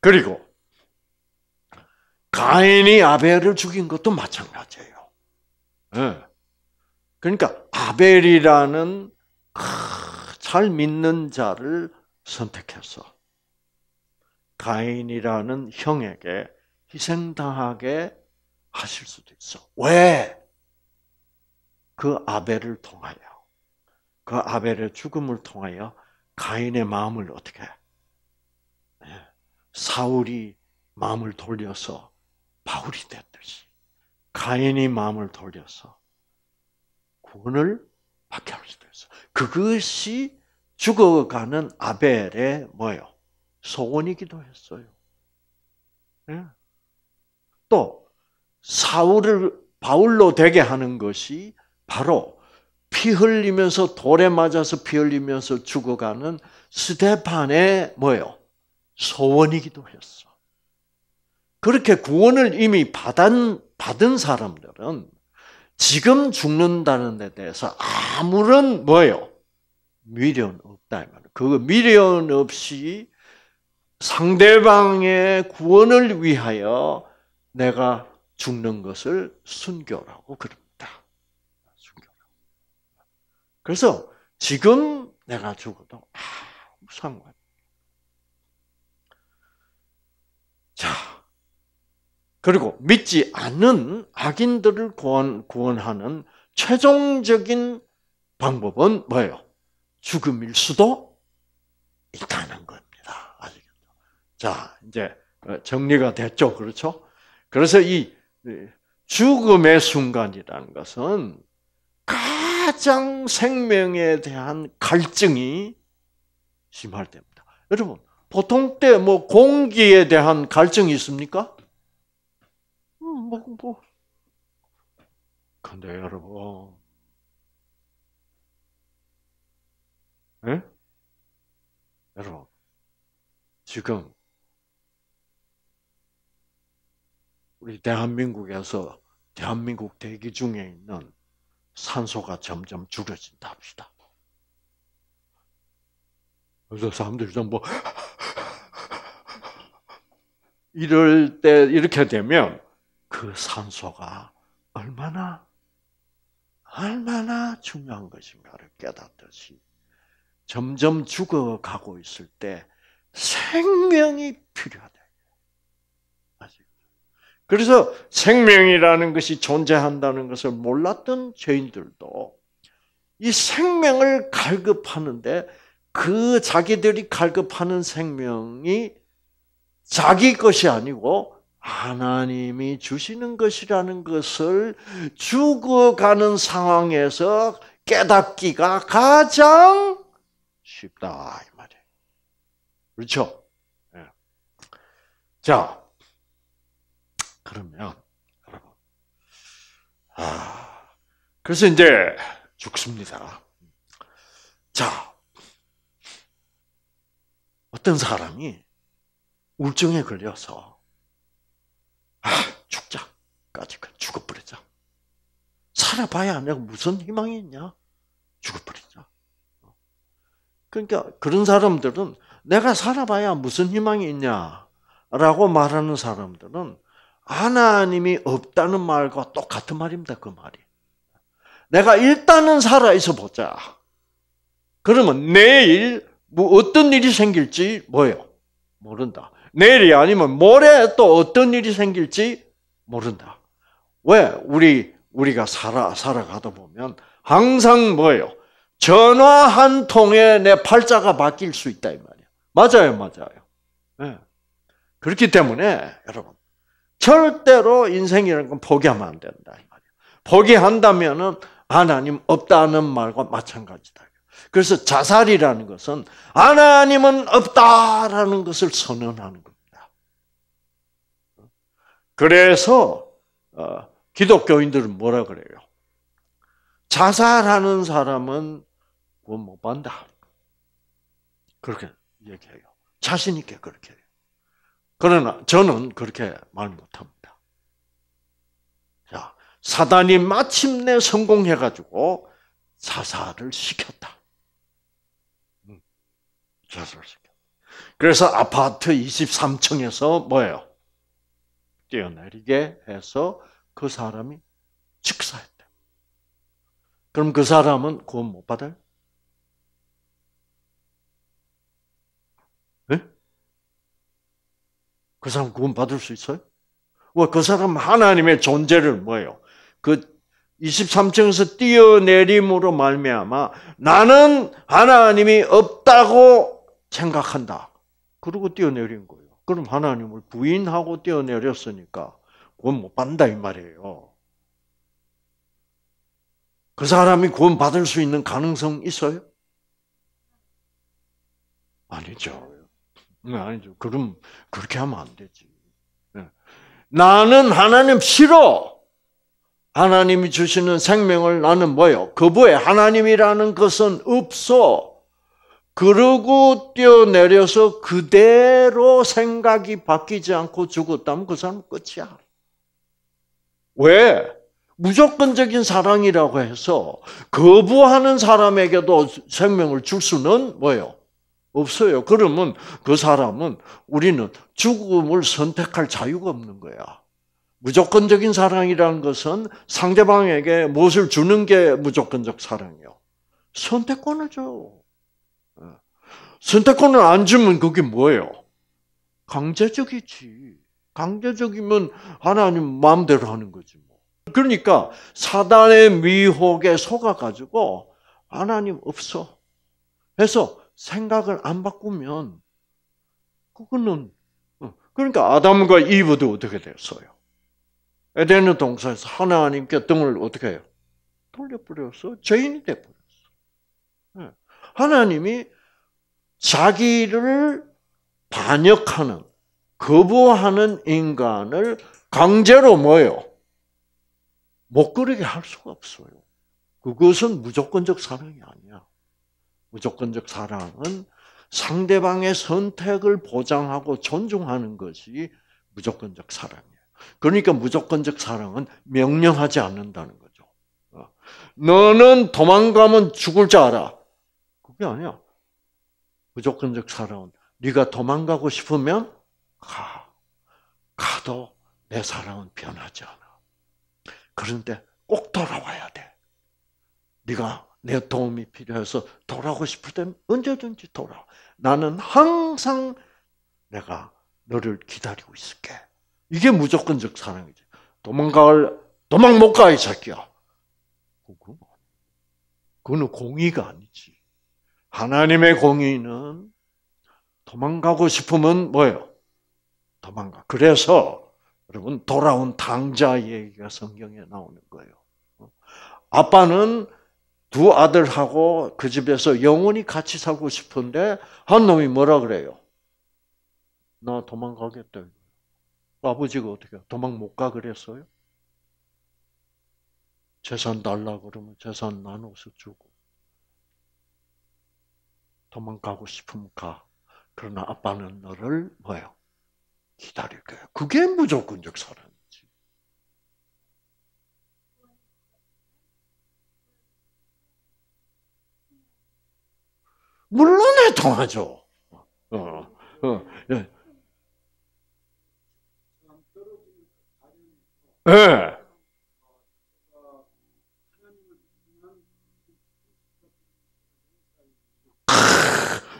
그리고 가인이 아벨을 죽인 것도 마찬가지예요. 네. 그러니까 아벨이라는 잘 믿는 자를 선택해서 가인이라는 형에게 희생당하게 하실 수도 있어. 왜? 그 아벨을 통하여, 그 아벨의 죽음을 통하여 가인의 마음을 어떻게 예, 사울이 마음을 돌려서 바울이 됐듯이 가인이 마음을 돌려서 구원을 받게 할 수도 있어. 그것이 죽어가는 아벨의 뭐요? 소원이기도 했어요. 예? 또 사울을 바울로 되게 하는 것이 바로 피 흘리면서 돌에 맞아서 피 흘리면서 죽어가는 스테판의 뭐요? 소원이기도 했어. 그렇게 구원을 이미 받은, 받은 사람들은 지금 죽는다는 데 대해서 아무런 뭐요? 미련 없다. 그 미련 없이 상대방의 구원을 위하여 내가 죽는 것을 순교라고 그럽니다. 순교라고. 그래서 지금 내가 죽어도 아무 상관. 자, 그리고 믿지 않는 악인들을 구원, 구원하는 최종적인 방법은 뭐예요? 죽음일 수도 있다는 겁니다. 아시겠죠? 자, 이제 어, 정리가 됐죠. 그렇죠? 그래서 이 네. 죽음의 순간이라는 것은 가장 생명에 대한 갈증이 심할 때입니다. 여러분, 보통 때 뭐 공기에 대한 갈증이 있습니까? 음, 뭐, 뭐, 뭐. 근데 여러분, 예? 여러분, 지금 우리 대한민국에서 대한민국 대기 중에 있는 산소가 점점 줄어진다 합시다. 그래서 사람들이 좀 뭐, 이럴 때, 이렇게 되면 그 산소가 얼마나, 얼마나 중요한 것인가를 깨닫듯이 점점 죽어가고 있을 때 생명이 필요하다. 그래서 생명이라는 것이 존재한다는 것을 몰랐던 죄인들도 이 생명을 갈급하는데 그 자기들이 갈급하는 생명이 자기 것이 아니고 하나님이 주시는 것이라는 것을 죽어가는 상황에서 깨닫기가 가장 쉽다 이 말이에요. 그렇죠? 예. 자, 그러면 여러분, 아, 그래서 이제 죽습니다. 자, 어떤 사람이 우울증에 걸려서 아, 죽자까지 그 죽어버리자. 살아봐야 내가 무슨 희망이 있냐? 죽어버리자. 그러니까 그런 사람들은 내가 살아봐야 무슨 희망이 있냐라고 말하는 사람들은 하나님이 없다는 말과 똑같은 말입니다. 그 말이. 내가 일단은 살아있어 보자. 그러면 내일 뭐 어떤 일이 생길지 뭐예요? 모른다. 내일이 아니면 모레 또 어떤 일이 생길지 모른다. 왜? 우리 우리가 살아 살아가다 보면 항상 뭐예요? 전화 한 통에 내 팔자가 바뀔 수 있다 이 말이야. 맞아요, 맞아요. 네. 그렇기 때문에 여러분 절대로 인생이라는 건 포기하면 안 된다. 포기한다면은 하나님 없다는 말과 마찬가지다. 그래서 자살이라는 것은 하나님은 없다라는 것을 선언하는 겁니다. 그래서 어, 기독교인들은 뭐라 그래요? 자살하는 사람은 구원 못 받는다. 그렇게 얘기해요. 자신 있게 그렇게 해요. 그러나 저는 그렇게 말 못합니다. 자, 사단이 마침내 성공해가지고 자살을 시켰다. 자살을 음, 시켰다. 그래서 아파트 23층에서 뭐예요? 뛰어내리게 해서 그 사람이 즉사했다. 그럼 그 사람은 구원 못 받아요? 그 사람 구원받을 수 있어요? 와, 뭐 그 사람 하나님의 존재를 뭐예요? 그 23층에서 뛰어내림으로 말미암아 나는 하나님이 없다고 생각한다. 그러고 뛰어내린 거예요. 그럼 하나님을 부인하고 뛰어내렸으니까 구원 못 받는다 이 말이에요. 그 사람이 구원 받을 수 있는 가능성 있어요? 아니죠. 네, 아니죠. 그럼 그렇게 하면 안 되지. 네. 나는 하나님 싫어. 하나님이 주시는 생명을 나는 뭐요? 거부해. 하나님이라는 것은 없어. 그러고 뛰어내려서 그대로 생각이 바뀌지 않고 죽었다면 그 사람은 끝이야. 왜? 무조건적인 사랑이라고 해서 거부하는 사람에게도 생명을 줄 수는 뭐예 없어요. 그러면 그 사람은 우리는 죽음을 선택할 자유가 없는 거야. 무조건적인 사랑이라는 것은 상대방에게 무엇을 주는 게 무조건적 사랑이요. 선택권을 줘. 예. 선택권을 안 주면 그게 뭐예요? 강제적이지. 강제적이면 하나님 마음대로 하는 거지 뭐. 그러니까 사단의 미혹에 속아가지고 하나님 없어. 해서 생각을 안 바꾸면 그거는 어, 그러니까 아담과 이브도 어떻게 됐어요? 에덴의 동산에서 하나님께 등을 어떻게 해요? 돌려버려서 죄인이 돼버렸어. 예. 하나님이 자기를 반역하는, 거부하는 인간을 강제로 뭐요못 그러게 할 수가 없어요. 그것은 무조건적 사랑이 아니야. 무조건적 사랑은 상대방의 선택을 보장하고 존중하는 것이 무조건적 사랑이에요. 그러니까 무조건적 사랑은 명령하지 않는다는 거죠. 어. 너는 도망가면 죽을 줄 알아. 그게 아니야. 무조건적 사랑은 네가 도망가고 싶으면 가. 가도 내 사랑은 변하지 않아. 그런데 꼭 돌아와야 돼. 네가 내 도움이 필요해서 돌아오고 싶을 때는 언제든지 돌아. 나는 항상 내가 너를 기다리고 있을게. 이게 무조건적 사랑이지. 도망갈 도망 못가이 새끼야. 그거는 공의가 아니지. 하나님의 공의는 도망가고 싶으면 뭐예요? 도망가. 그래서 여러분 돌아온 당자 얘기가 성경에 나오는 거예요. 아빠는 두 아들하고 그 집에서 영원히 같이 살고 싶은데 한 놈이 뭐라 그래요? 나 도망가겠다. 아버지가 어떻게 도망 못 가 그랬어요? 재산 달라 그러면 재산 나눠서 주고 도망가고 싶으면 가. 그러나 아빠는 너를 뭐요? 기다릴 거예 그게 무조건적 사랑. 물론에 통하죠. 어, 어, 네.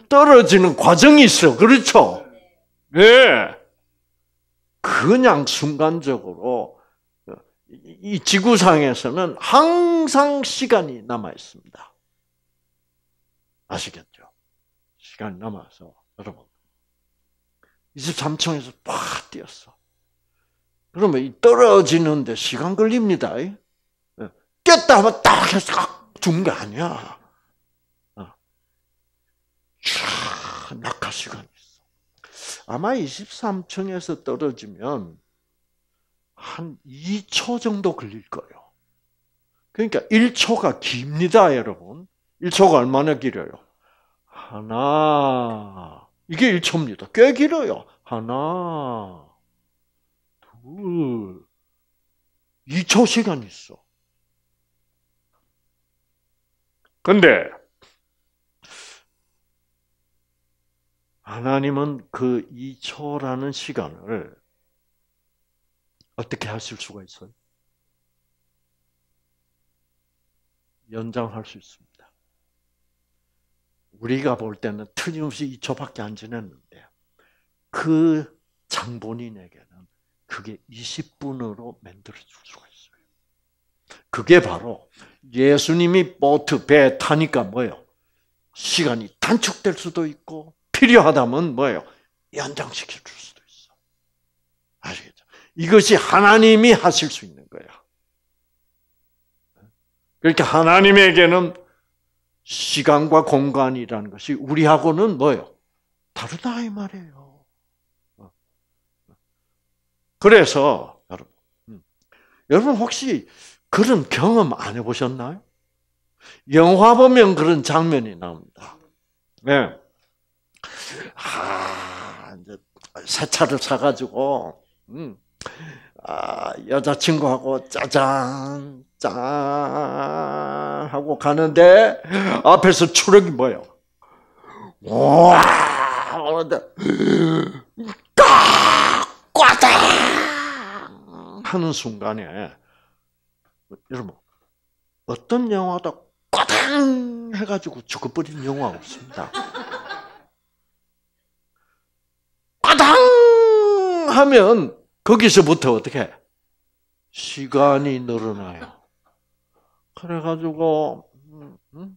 떨어지는 과정이 있어. 그렇죠? 예. 네. 그냥 순간적으로 어, 이 지구상에서는 항상 시간이 남아 있습니다. 아시겠죠? 시간 남아서 여러분 23층에서 팍 뛰었어. 그러면 이 떨어지는데 시간 걸립니다. 뛰었다 어, 하면 딱 해서 죽는 게 아니야. 어. 촤 낙하 시간 있어. 아마 23층에서 떨어지면 한 2초 정도 걸릴 거예요. 그러니까 1초가 깁니다, 여러분. 1초가 얼마나 길어요? 하나. 이게 1초입니다. 꽤 길어요. 하나, 둘, 2초 시간 있어. 근데, 하나님은 그 2초라는 시간을 어떻게 하실 수가 있어요? 연장할 수 있습니다. 우리가 볼 때는 틀림없이 2초밖에 안지냈는데그 장본인에게는 그게 20분으로 만들어줄 수가 있어요. 그게 바로 예수님이 보트 배 타니까 뭐요? 시간이 단축될 수도 있고 필요하다면 뭐요? 연장시킬 수도 있어. 아시겠죠? 이것이 하나님이 하실 수 있는 거야. 그러니까 하나님에게는 시간과 공간이라는 것이 우리하고는 뭐요? 다르다 이 말이에요. 그래서 여러분, 음, 여러분 혹시 그런 경험 안 해보셨나요? 영화 보면 그런 장면이 나옵니다. 네. 아, 이제 새 차를 사가지고, 음, 아, 여자친구하고 짜잔, 짠 하고 가는데 앞에서 추럭이 뭐예요? 와 하는데 꽈당 하는 순간에 여러분 어떤 영화도 꽈당 해가지고 죽어버린 영화 없습니다. 꽈당 하면 거기서부터 어떻게 시간이 늘어나요. 그래가지고 음, 음?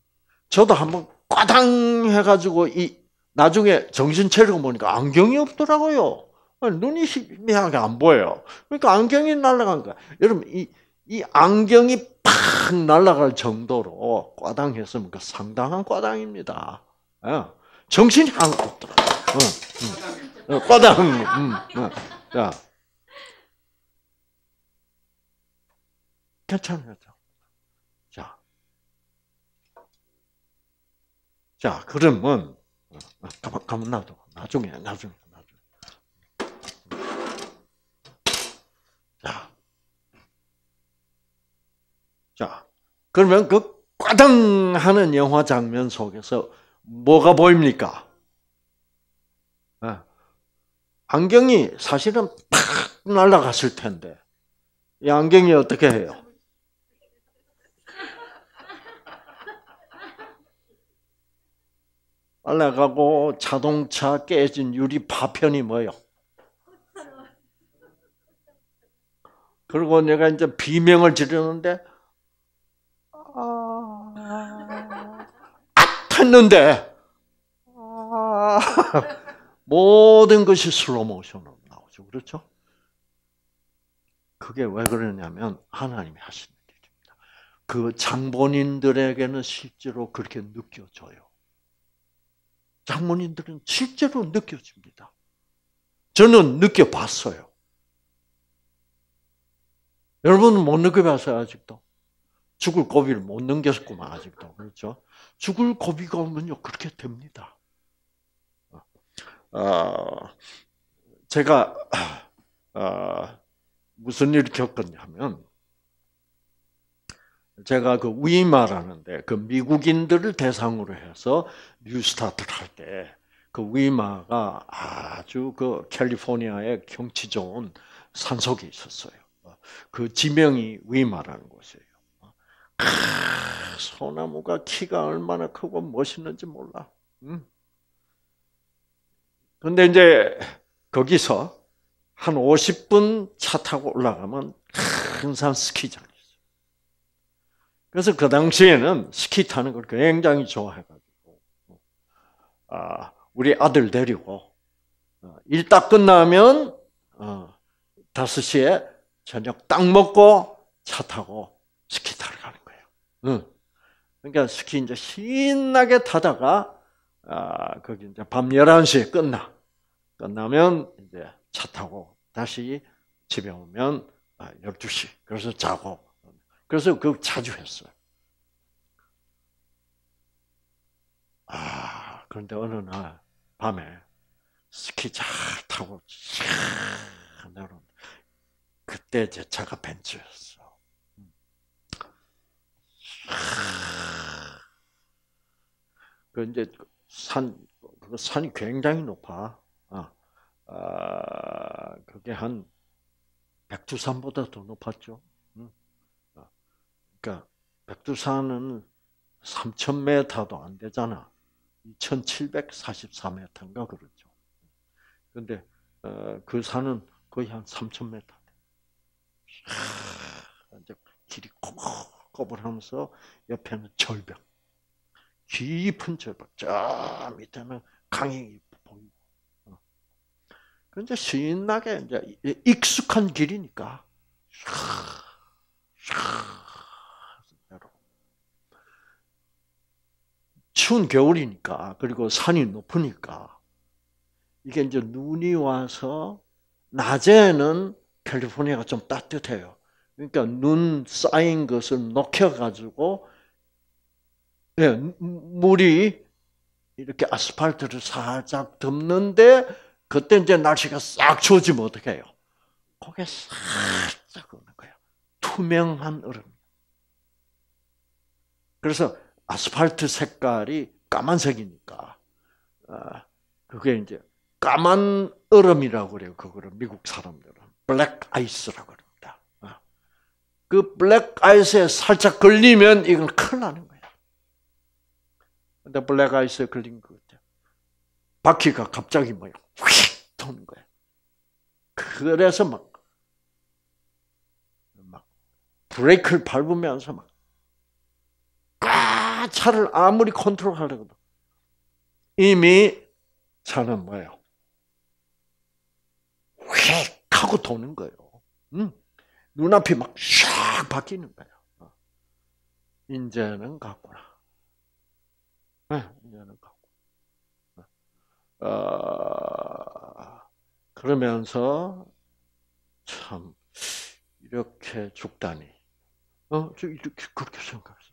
저도 한번 과당 해가지고 이 나중에 정신 차리고 보니까 안경이 없더라고요. 눈이 희미하게 안 보여요. 그러니까 안경이 날아간 거야. 여러분 이, 이 안경이 팍 날아갈 정도로 과당했으면 그 상당한 과당입니다. 예. 정신이 안 없더라고요. 과당. 어, 음. 어, 음, 음. 자. 괜찮아요. 자, 그러면 가만 가만 놔둬. 나중에 나중에 자, 그러면 그 과당하는 영화 장면 속에서 뭐가 보입니까? 예. 안경이 사실은 팍 날아갔을 텐데 이 안경이 어떻게 해요? 빨래가고 자동차 깨진 유리 파편이 뭐예요? 그리고 내가 이제 비명을 지르는데 아, 탔는데 모든 것이 슬로모션으로 나오죠. 그렇죠? 그게 왜 그러냐면 하나님이 하시는 일입니다. 그 장본인들에게는 실제로 그렇게 느껴져요. 장모님들은 실제로 느껴집니다. 저는 느껴봤어요. 여러분은 못 느껴봤어요, 아직도? 죽을 고비를 못 넘겼구만, 아직도. 그렇죠? 죽을 고비가 오면요, 그렇게 됩니다. 어, 제가, 어, 무슨 일을 겪었냐면, 제가 그 위마라는데 그 미국인들을 대상으로 해서 뉴스타트를 할때 그 위마가 아주 그 캘리포니아의 경치 좋은 산속에 있었어요. 그 지명이 위마라는 곳이에요. 크, 아, 소나무가 키가 얼마나 크고 멋있는지 몰라. 응? 음. 근데 이제 거기서 한 50분 차 타고 올라가면 큰 산 스키장. 그래서 그 당시에는 스키 타는 걸 굉장히 좋아해가지고, 아, 우리 아들 데리고, 어, 일딱 끝나면, 어, 5시에 저녁 딱 먹고 차 타고 스키 타러 가는 거예요. 응. 그러니까 스키 이제 신나게 타다가, 아, 거기 이제 밤 11시에 끝나. 끝나면 이제 차 타고 다시 집에 오면 12시. 아, 그래서 자고 그래서 그거 자주 했어요. 아, 그런데 어느 날 밤에 스키 잘 타고 내려온 그때 제 차가 벤츠였어. 그 이제 산 산이 굉장히 높 아, 아 그게 한 백두산보다 더 높았죠. 그러니까 백두산은 3,000m도 안 되잖아. 2,743m인가 그러죠. 근데 어, 그 산은 거의 한 3,000m 돼. 아, 이제 길이 꼬불하면서 옆에는 절벽, 깊은 절벽, 저 밑에는 강이 보이고. 근데 어. 그 신나게 이제 익숙한 길이니까. 추운 겨울이니까 그리고 산이 높으니까 이게 이제 눈이 와서 낮에는 캘리포니아가 좀 따뜻해요. 그러니까 눈 쌓인 것을 녹여가지고 네, 물이 이렇게 아스팔트를 살짝 덮는데 그때 이제 날씨가 싹 추워지면 어떡해요? 그게 살짝 오는 거예요. 투명한 얼음. 그래서 아스팔트 색깔이 까만색이니까 아, 그게 이제 까만 얼음이라고 그래요. 그거를 미국 사람들은 블랙 아이스라고 그럽니다. 아, 그 블랙 아이스에 살짝 걸리면 이건 큰일 나는 거예요. 근데 블랙 아이스에 걸린 것 같아요. 바퀴가 갑자기 뭐야 휙 도는 거예요. 그래서 막, 막 브레이크를 밟으면서 막 차를 아무리 컨트롤하려고 이미 차는 뭐예요? 휙 하고 도는 거예요. 응? 음. 눈앞이 막샥 바뀌는 거예요. 어. 인제는 갔구나. 네, 인제는 갔고. 네. 어, 그러면서 참 이렇게 죽다니. 어, 이렇게 그렇게 생각했어.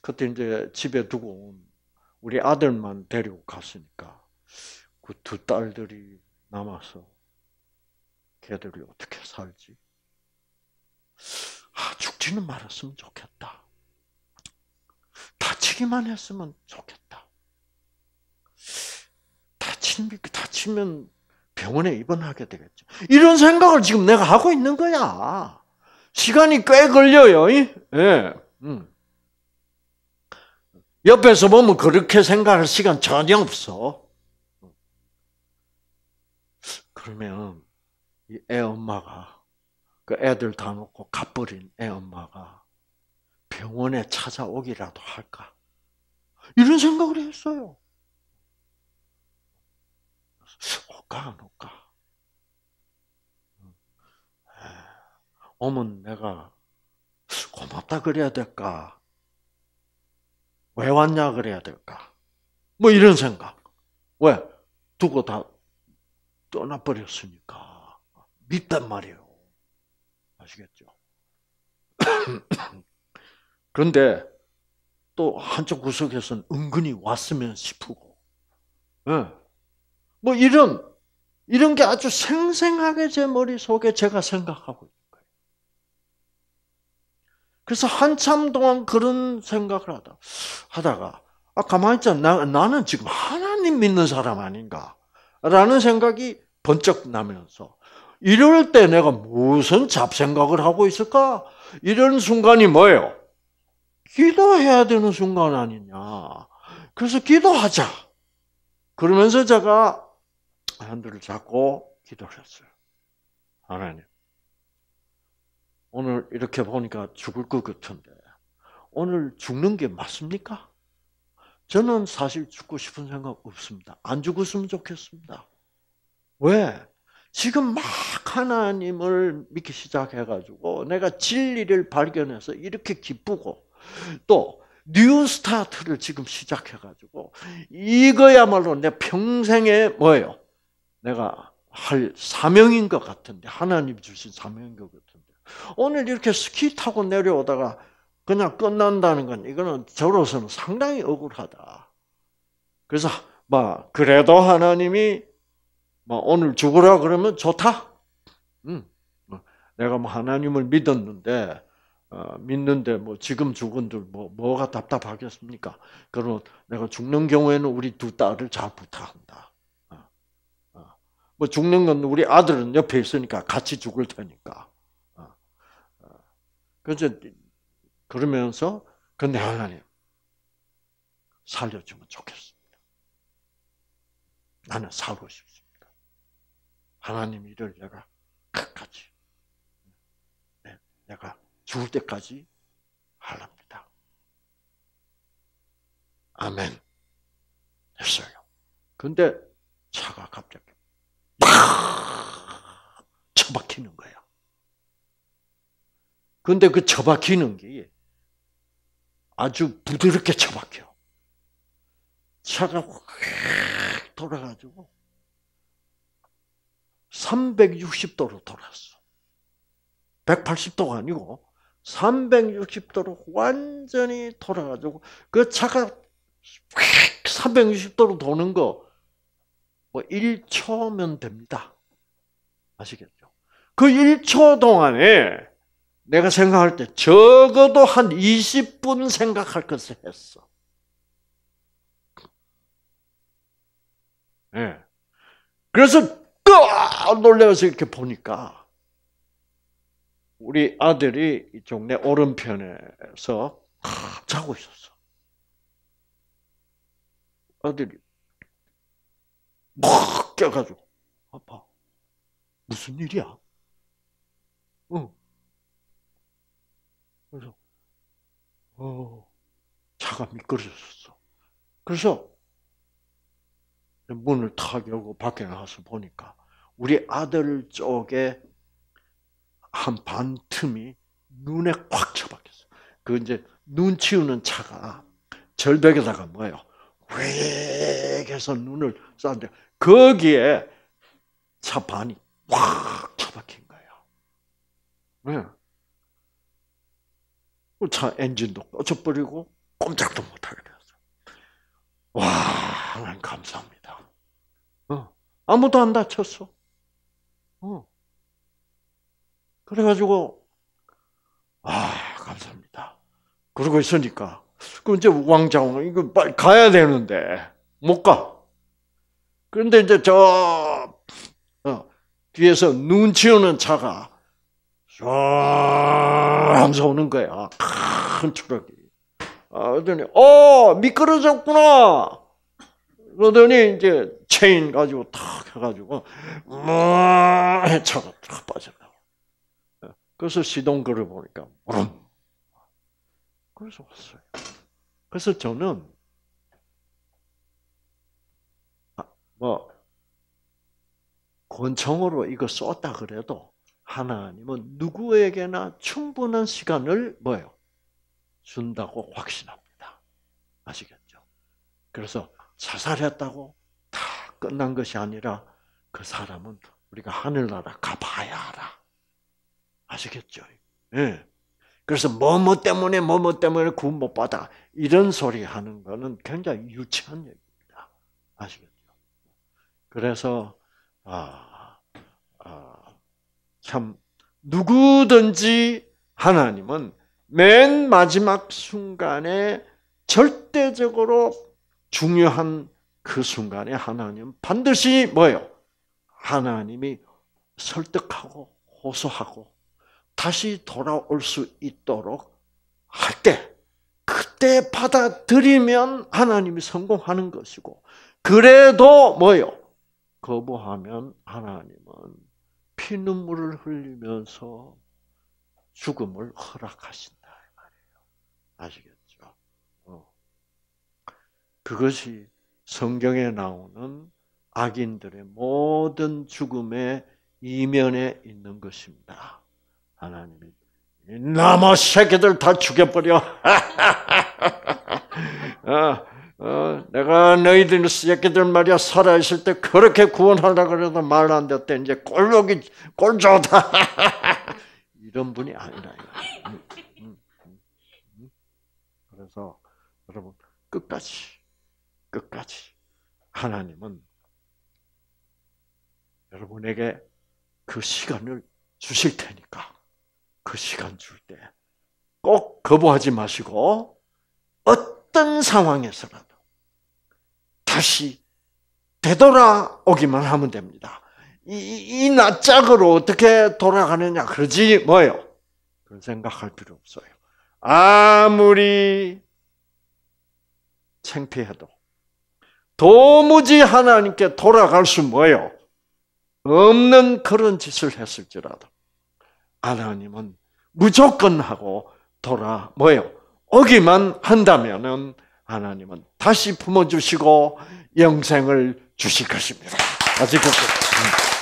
그때 이제 집에 두고 온 우리 아들만 데리고 갔으니까 그 두 딸들이 남아서 걔들이 어떻게 살지? 아, 죽지는 말았으면 좋겠다. 다치기만 했으면 좋겠다. 다친, 다치면 병원에 입원하게 되겠죠. 이런 생각을 지금 내가 하고 있는 거야. 시간이 꽤 걸려요. 예. 음. 옆에서 보면 그렇게 생각할 시간 전혀 없어. 그러면 이 애 엄마가 그 애들 다 놓고 갚버린 애 엄마가 병원에 찾아오기라도 할까? 이런 생각을 했어요. 올까 안 올까? 오면 음. 내가 고맙다 그래야 될까? 왜 왔냐 그래야 될까? 뭐 이런 생각. 왜? 두고 다 떠나버렸으니까. 밉단 말이에요. 아시겠죠? (coughs) 그런데 또 한쪽 구석에서는 은근히 왔으면 싶고, 네. 뭐 이런, 이런 게 아주 생생하게 제 머릿속에 제가 생각하고 그래서 한참 동안 그런 생각을 하다, 하다가, 아, 가만히 있자. 나, 나는 지금 하나님 믿는 사람 아닌가? 라는 생각이 번쩍 나면서, 이럴 때 내가 무슨 잡생각을 하고 있을까? 이런 순간이 뭐예요? 기도해야 되는 순간 아니냐. 그래서 기도하자. 그러면서 제가 핸들을 잡고 기도 했어요. 하나님. 오늘 이렇게 보니까 죽을 것 같은데 오늘 죽는 게 맞습니까? 저는 사실 죽고 싶은 생각 없습니다. 안 죽었으면 좋겠습니다. 왜? 지금 막 하나님을 믿기 시작해가지고 내가 진리를 발견해서 이렇게 기쁘고 또 뉴스타트를 지금 시작해가지고 이거야말로 내 평생에 뭐예요? 내가 할 사명인 것 같은데 하나님 주신 사명인 것 같은데 오늘 이렇게 스키 타고 내려오다가 그냥 끝난다는 건 이거는 저로서는 상당히 억울하다. 그래서 막 뭐 그래도 하나님이 막 뭐 오늘 죽으라 그러면 좋다. 음. 뭐 내가 뭐 하나님을 믿었는데 어, 믿는데 뭐 지금 죽은 들뭐 뭐가 답답하겠습니까? 그러면 내가 죽는 경우에는 우리 두 딸을 잘 부탁한다. 어. 어. 뭐 죽는 건 우리 아들은 옆에 있으니까 같이 죽을 테니까. 그래서 그러면서 근데 하나님 살려주면 좋겠습니다. 나는 살고 싶습니다. 하나님 이를 내가 끝까지 네, 내가 죽을 때까지 할랍니다. 아멘. 했어요. 근데 차가 갑자기 막 처박히는 거예요. 그런데그 처박히는 게 아주 부드럽게 처박혀. 차가 확 돌아가지고 360도로 돌았어. 180도가 아니고 360도로 완전히 돌아가지고 그 차가 360도로 도는 거뭐 1초면 됩니다. 아시겠죠? 그 1초 동안에 내가 생각할 때 적어도 한 20분 생각할 것을 했어. 예. 네. 그래서 또 놀래서 이렇게 보니까 우리 아들이 이쪽내 오른편에서 자고 있었어. 아들이 막 깨가지고 아빠 무슨 일이야? 응. 그래서 어 차가 미끄러졌어. 그래서 문을 탁 열고 밖에 나와서 보니까 우리 아들 쪽에 한반 틈이 눈에 꽉 쳐박혔어. 그 이제 눈 치우는 차가 절벽에다가 뭐예요? 휙 해서 눈을 쐈는데 거기에 차 반이 꽉 쳐박힌 거예요. 네. 차 엔진도 꺼져버리고 꼼짝도 못하게 됐어. 와, 하나님 감사합니다. 어, 아무도 안 다쳤어. 어. 그래가지고, 아, 감사합니다. 그러고 있으니까, 그 이제 왕자왕, 이거 빨리 가야 되는데, 못 가. 그런데 이제 저, 어, 뒤에서 눈치 우는 차가 하면서 오는 거야. 큰 트럭이. 아, 그러더니, 어, 미끄러졌구나! 그러더니 이제 체인 가지고 탁 해가지고, 뭐, 차가 탁 빠져나와. 그래서 시동글을 보니까, 무름. 그래서 왔어요. 그래서 저는, 아, 뭐, 권총으로 이거 쏘다 그래도, 하나님은 뭐 누구에게나 충분한 시간을 뭐예요? 준다고 확신합니다. 아시겠죠? 그래서 자살했다고 다 끝난 것이 아니라 그 사람은 우리가 하늘나라 가봐야 알아. 아시겠죠? 예. 그래서 뭐 뭐 때문에 뭐 뭐 때문에 구원 못 받아 이런 소리 하는 거는 굉장히 유치한 얘기입니다. 아시겠죠? 그래서 아, 아참 누구든지 하나님은 맨 마지막 순간에 절대적으로 중요한 그 순간에 하나님 반드시 뭐예요? 하나님이 설득하고 호소하고 다시 돌아올 수 있도록 할 때, 그때 받아들이면 하나님이 성공하는 것이고, 그래도 뭐요? 거부하면 하나님은 피눈물을 흘리면서 죽음을 허락하신다 이 말이에요. 아시겠죠? 어. 그것이 성경에 나오는 악인들의 모든 죽음의 이면에 있는 것입니다. 하나님이 남아 새끼들 다 죽여버려. (laughs) 어. 어, 내가 너희들 새끼들 말이야 살아 있을 때 그렇게 구원하려 그래도 말 안 됐대 이제 꼴로기 꼴 좋다 이런 분이 아니라 음, 음, 음, 그래서 여러분 끝까지 끝까지 하나님은 여러분에게 그 시간을 주실 테니까 그 시간 줄 때 꼭 거부하지 마시고 어떤 상황에서라도 다시 되돌아오기만 하면 됩니다. 이, 이 낯짝으로 어떻게 돌아가느냐. 그러지 뭐요 그런 생각할 필요 없어요. 아무리 창피해도 도무지 하나님께 돌아갈 수뭐요 없는 그런 짓을 했을지라도 하나님은 무조건 하고 돌아 뭐요 오기만 한다면은 하나님은 다시 품어주시고 영생을 주실 것입니다. 아직 없니다